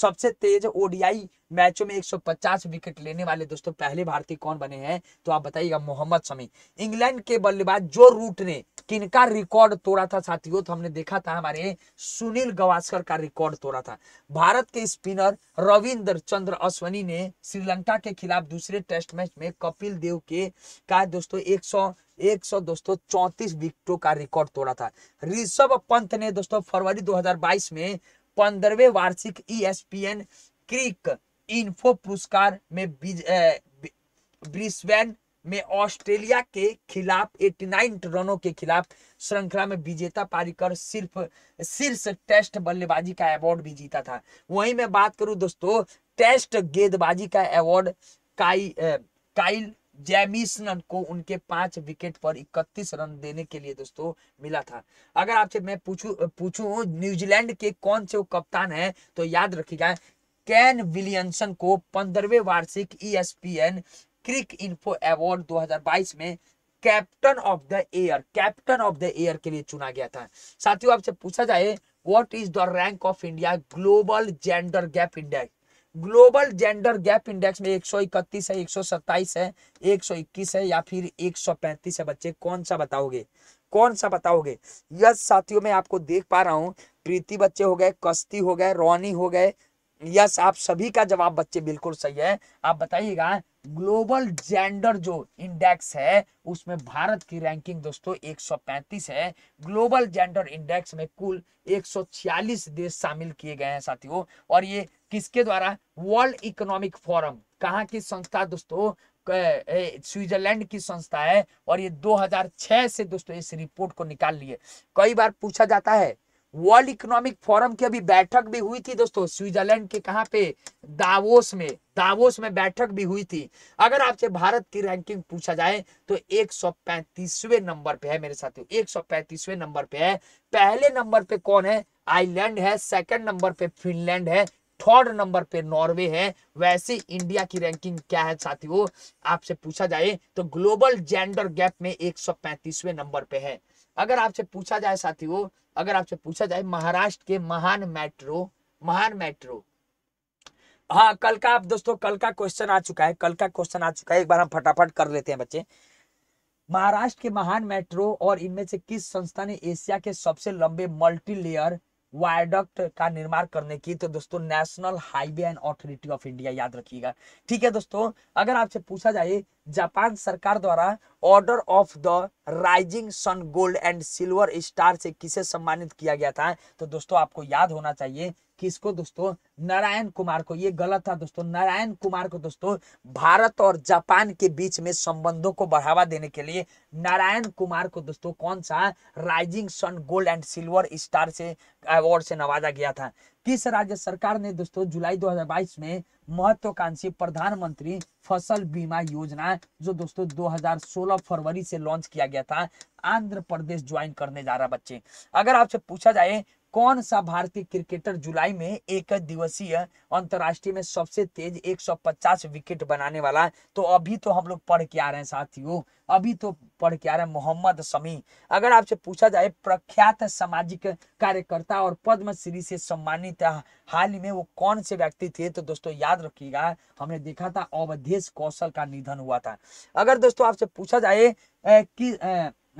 [SPEAKER 1] सबसे तेज ओडीआई मैचों में 150 विकेट लेने वाले दोस्तों पहले भारतीय कौन बने हैं तो आप बताइएगा मोहम्मद शमी इंग्लैंड के बल्लेबाज जो रूट ने किनका रिकॉर्ड तोड़ा था साथियों तो हमने देखा था हमारे सुनील गवास्कर का रिकॉर्ड तोड़ा था भारत के स्पिनर रविंद्र चंद्र अश्वनी ने श्रीलंका के खिलाफ दूसरे टेस्ट मैच में कपिल देव के का दोस्तों एक सौ एक सौ दोस्तों चौंतीस विकेटों का रिकॉर्ड तोड़ा था ऋषभ पंत ने दोस्तों फरवरी 2022 में पंद्रवे वार्षिक ईएसपीएन e क्रिक इन्फो पुरस्कार में ब्रिस्बेन में ऑस्ट्रेलिया के खिलाफ 89 रनों के खिलाफ श्रृंखला में विजेता पारी कर सिर्फ शीर्ष टेस्ट बल्लेबाजी का अवार्ड भी जीता था वहीं मैं बात करूं दोस्तों टेस्ट गेंदबाजी का अवार्ड काई काइल जैमिसन को उनके पांच विकेट पर 31 रन देने के लिए दोस्तों मिला था अगर आपसे मैं पूछू पूछू न्यूजीलैंड के कौन से वो कप्तान है तो याद रखिएगा कैन विलियमसन को पंद्रहवें वार्षिक ESPN e Cricinfo award 2022 में captain of the year captain of the year के लिए चुना गया था साथियों आपसे पूछा जाए what is the rank of India global gender gap index global gender gap index में 131 है 127 है 121 है या फिर 135 है बच्चे कौन सा बताओगे कौन सा बताओगे यस साथियों मैं आपको देख पा रहा हूँ प्रीति बच्चे हो गए कश्ती हो गए रोनी हो गए यस आप सभी का जवाब बच्चे बिल्कुल सही है आप बताइएगा ग्लोबल जेंडर जो इंडेक्स है उसमें भारत की रैंकिंग दोस्तों 135 है ग्लोबल जेंडर इंडेक्स में कुल 146 देश शामिल किए गए हैं साथियों और ये किसके द्वारा वर्ल्ड इकोनॉमिक फोरम कहाँ की संस्था दोस्तों स्विट्जरलैंड की संस्था है और ये 2006 से दोस्तों इस रिपोर्ट को निकाल लिए कई बार पूछा जाता है वर्ल्ड इकोनॉमिक फोरम की अभी बैठक भी हुई थी दोस्तों स्विट्जरलैंड के कहां पे दावोस में दावोस में बैठक भी हुई थी अगर आपसे भारत की रैंकिंग पूछा जाए तो 135वें नंबर पे है मेरे साथियों 135वें नंबर पे है पहले नंबर पे कौन है आयरलैंड है सेकंड नंबर पे फिनलैंड है थर्ड नंबर पे नॉर्वे है वैसे इंडिया की रैंकिंग क्या है साथियों आपसे पूछा जाए तो ग्लोबल जेंडर गैप में एक नंबर पे है अगर आपसे पूछा जाए साथियों अगर आपसे पूछा जाए महाराष्ट्र के महान मेट्रो महान मेट्रो हाँ कल का आप दोस्तों कल का क्वेश्चन आ चुका है कल का क्वेश्चन आ चुका है एक बार हम फटाफट कर लेते हैं बच्चे महाराष्ट्र के महान मेट्रो और इनमें से किस संस्था ने एशिया के सबसे लंबे मल्टी लेयर वायडक्ट का निर्माण करने की तो दोस्तों national highway and authority of India याद रखिएगा ठीक है दोस्तों अगर आपसे पूछा जाए जापान सरकार द्वारा order of the rising sun gold and silver star से किसे सम्मानित किया गया था तो दोस्तों आपको याद होना चाहिए किसको दोस्तों नारायण कुमार को ये गलत था दोस्तों नारायण कुमार को दोस्तों भारत और जापान के बीच में संबंधों को बढ़ावा देने के लिए नारायण कुमार को दोस्तों कौन सा rising sun gold and silver star से अवार्ड से नवाजा गया था किस राज्य सरकार ने दोस्तों जुलाई 2022 में महत्वाकांक्षी प्रधानमंत्री फसल बीमा योजना जो दोस्तों 2016 फरवरी से लॉन्च किया गया था आंध्र प्रदेश ज्वाइन करने जा रहा बच्चे अगर आपसे पूछा जाए कौन सा भारतीय क्रिकेटर जुलाई में एक दिवसीय अंतरराष्ट्रीय में सबसे तेज 150 विकेट बनाने वाला है तो अभी तो हम लोग पढ़ के आ रहे हैं साथियों अभी तो पढ़ के आ रहे हैं मोहम्मद समी अगर आपसे पूछा जाए प्रख्यात सामाजिक कार्यकर्ता और पद्मश्री से सम्मानित हाल ही में वो कौन से व्यक्ति थे तो दोस्तों याद रखिएगा हमने देखा था अवधेश कौशल का निधन हुआ था अगर दोस्तों आपसे पूछा जाए कि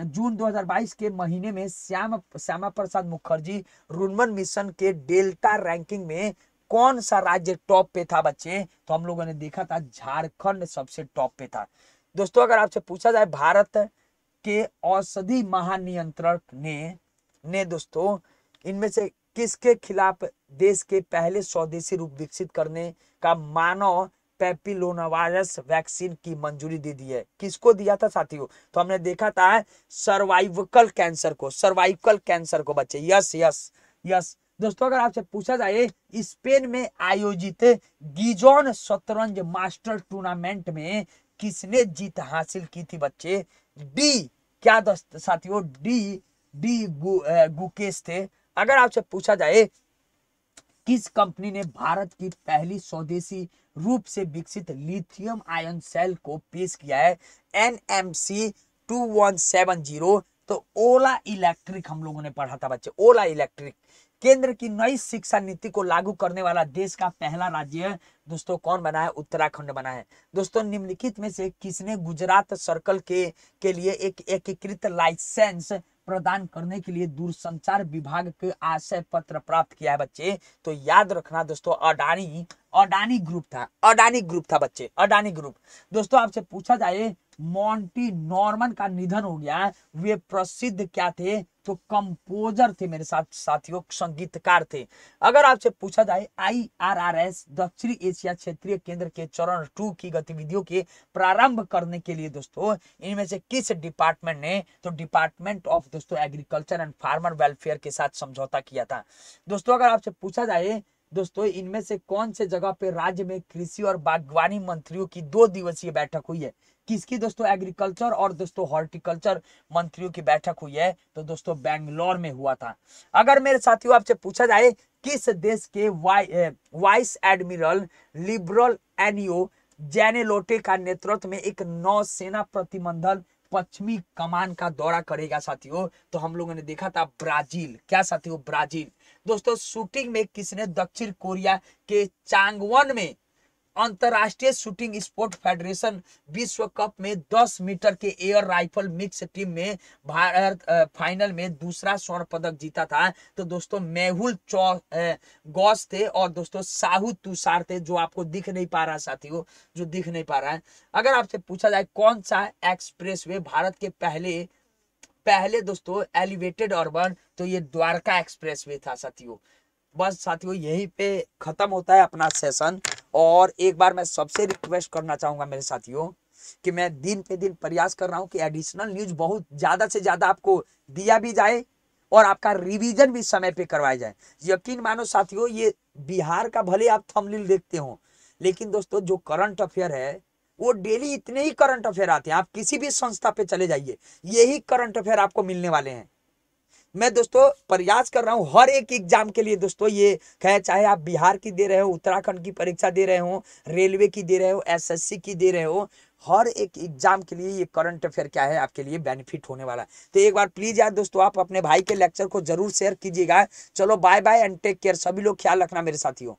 [SPEAKER 1] जून 2022 के महीने में श्याम श्यामा प्रसाद मुखर्जी रुनमन मिशन के डेल्टा रैंकिंग में कौन सा राज्य टॉप पे था बच्चे तो हम लोगों ने देखा था झारखंड सबसे टॉप पे था दोस्तों अगर आपसे पूछा जाए भारत के औषधि महानियंत्रक ने ने दोस्तों इनमें से किसके खिलाफ देश के पहले स्वदेशी रूप विकसित करने का मानव पेपिलोना वायरस वैक्सीन की मंजूरी दे दी है किसको दिया था साथियों तो हमने देखा था सर्वाइवकल कैंसर को सर्वाइवकल कैंसर को बच्चे यस यस यस दोस्तों अगर आपसे पूछा जाए स्पेन में आयोजित गिजोन शतरंज मास्टर टूर्नामेंट में किसने जीत हासिल की थी बच्चे डी क्या दोस्त साथियों डी डी गु, गुकेश थे अगर आपसे पूछा जाए किस कंपनी ने भारत की पहली स्वदेशी रूप से विकसित लिथियम आयन सेल को पेश किया है N M C two one seven zero तो ओला इलेक्ट्रिक हम लोगों ने पढ़ा था बच्चे ओला इलेक्ट्रिक केंद्र की नई शिक्षा नीति को लागू करने वाला देश का पहला राज्य है दोस्तों कौन बना है उत्तराखंड बना है दोस्तों निम्नलिखित में से किसने गुजरात सर्कल के के लिए एक एकीकृत लाइसेंस प्रदान करने के लिए दूरसंचार विभाग के आशय पत्र प्राप्त किया है बच्चे तो याद रखना दोस्तों अडानी अडानी ग्रुप था अडानी ग्रुप था बच्चे अडानी ग्रुप दोस्तों आपसे पूछा जाए मोन्टी नॉर्मन का निधन हो गया वे प्रसिद्ध क्या थे तो कंपोजर थे मेरे साथ साथियों संगीतकार थे अगर आपसे पूछा जाए आई आर आर एस दक्षिणी एशिया क्षेत्रीय केंद्र के चरण टू की गतिविधियों के प्रारंभ करने के लिए दोस्तों इनमें से किस डिपार्टमेंट ने तो डिपार्टमेंट ऑफ दोस्तों एग्रीकल्चर एंड फार्मर वेलफेयर के साथ समझौता किया था दोस्तों अगर आपसे पूछा जाए दोस्तों इनमें से कौन से जगह पे राज्य में कृषि और बागवानी मंत्रियों की दो दिवसीय बैठक हुई है किसकी दोस्तों एग्रीकल्चर और दोस्तों हॉर्टिकल्चर मंत्रियों की बैठक हुई है तो दोस्तों बैंगलोर में हुआ था अगर मेरे साथियों आपसे पूछा जाए किस देश के vice admiral Liberal Enio Zanelato का नेतृत्व में एक नौसेना प्रतिमंडल पश्चिमी कमान का दौरा करेगा साथियों तो हम लोगों ने देखा था ब्राजील क्या साथियों ब्राजील दोस्तों शूटिंग में किसने दक्षिण कोरिया के चांगवन में अंतरराष्ट्रीय शूटिंग स्पोर्ट फेडरेशन विश्व कप में 10 मीटर के एयर राइफल मिक्स टीम में भारत फाइनल में दूसरा स्वर्ण पदक जीता था तो दोस्तों मेहुल चौ गौस थे और दोस्तों साहू तुषार थे जो आपको दिख नहीं पा रहा साथियों जो दिख नहीं पा रहा है अगर आपसे पूछा जाए कौन सा एक्सप्रेस भारत के पहले पहले दोस्तों एलिवेटेड अर्बन तो ये द्वारका एक्सप्रेस था साथियों बस साथियों यहीं पे खत्म होता है अपना सेशन और एक बार मैं सबसे रिक्वेस्ट करना चाहूंगा मेरे साथियों कि मैं दिन पे दिन प्रयास कर रहा हूं कि एडिशनल न्यूज बहुत ज्यादा से ज्यादा आपको दिया भी जाए और आपका रिवीजन भी समय पे करवाया जाए यकीन मानो साथियों ये बिहार का भले आप थमलील देखते हो लेकिन दोस्तों जो करंट अफेयर है वो डेली इतने ही करंट अफेयर आते हैं आप किसी भी संस्था पे चले जाइए यही करंट अफेयर आपको मिलने वाले हैं मैं दोस्तों प्रयास कर रहा हूँ हर एक एग्जाम के लिए दोस्तों ये कहे चाहे आप बिहार की दे रहे हो उत्तराखंड की परीक्षा दे रहे हो रेलवे की दे रहे हो एसएससी की दे रहे हो हर एक एग्जाम के लिए ये करंट अफेयर क्या है आपके लिए बेनिफिट होने वाला है तो एक बार प्लीज यार दोस्तों आप अपने भाई के लेक्चर को जरूर शेयर कीजिएगा चलो bye bye and take care सभी लोग ख्याल रखना मेरे साथियों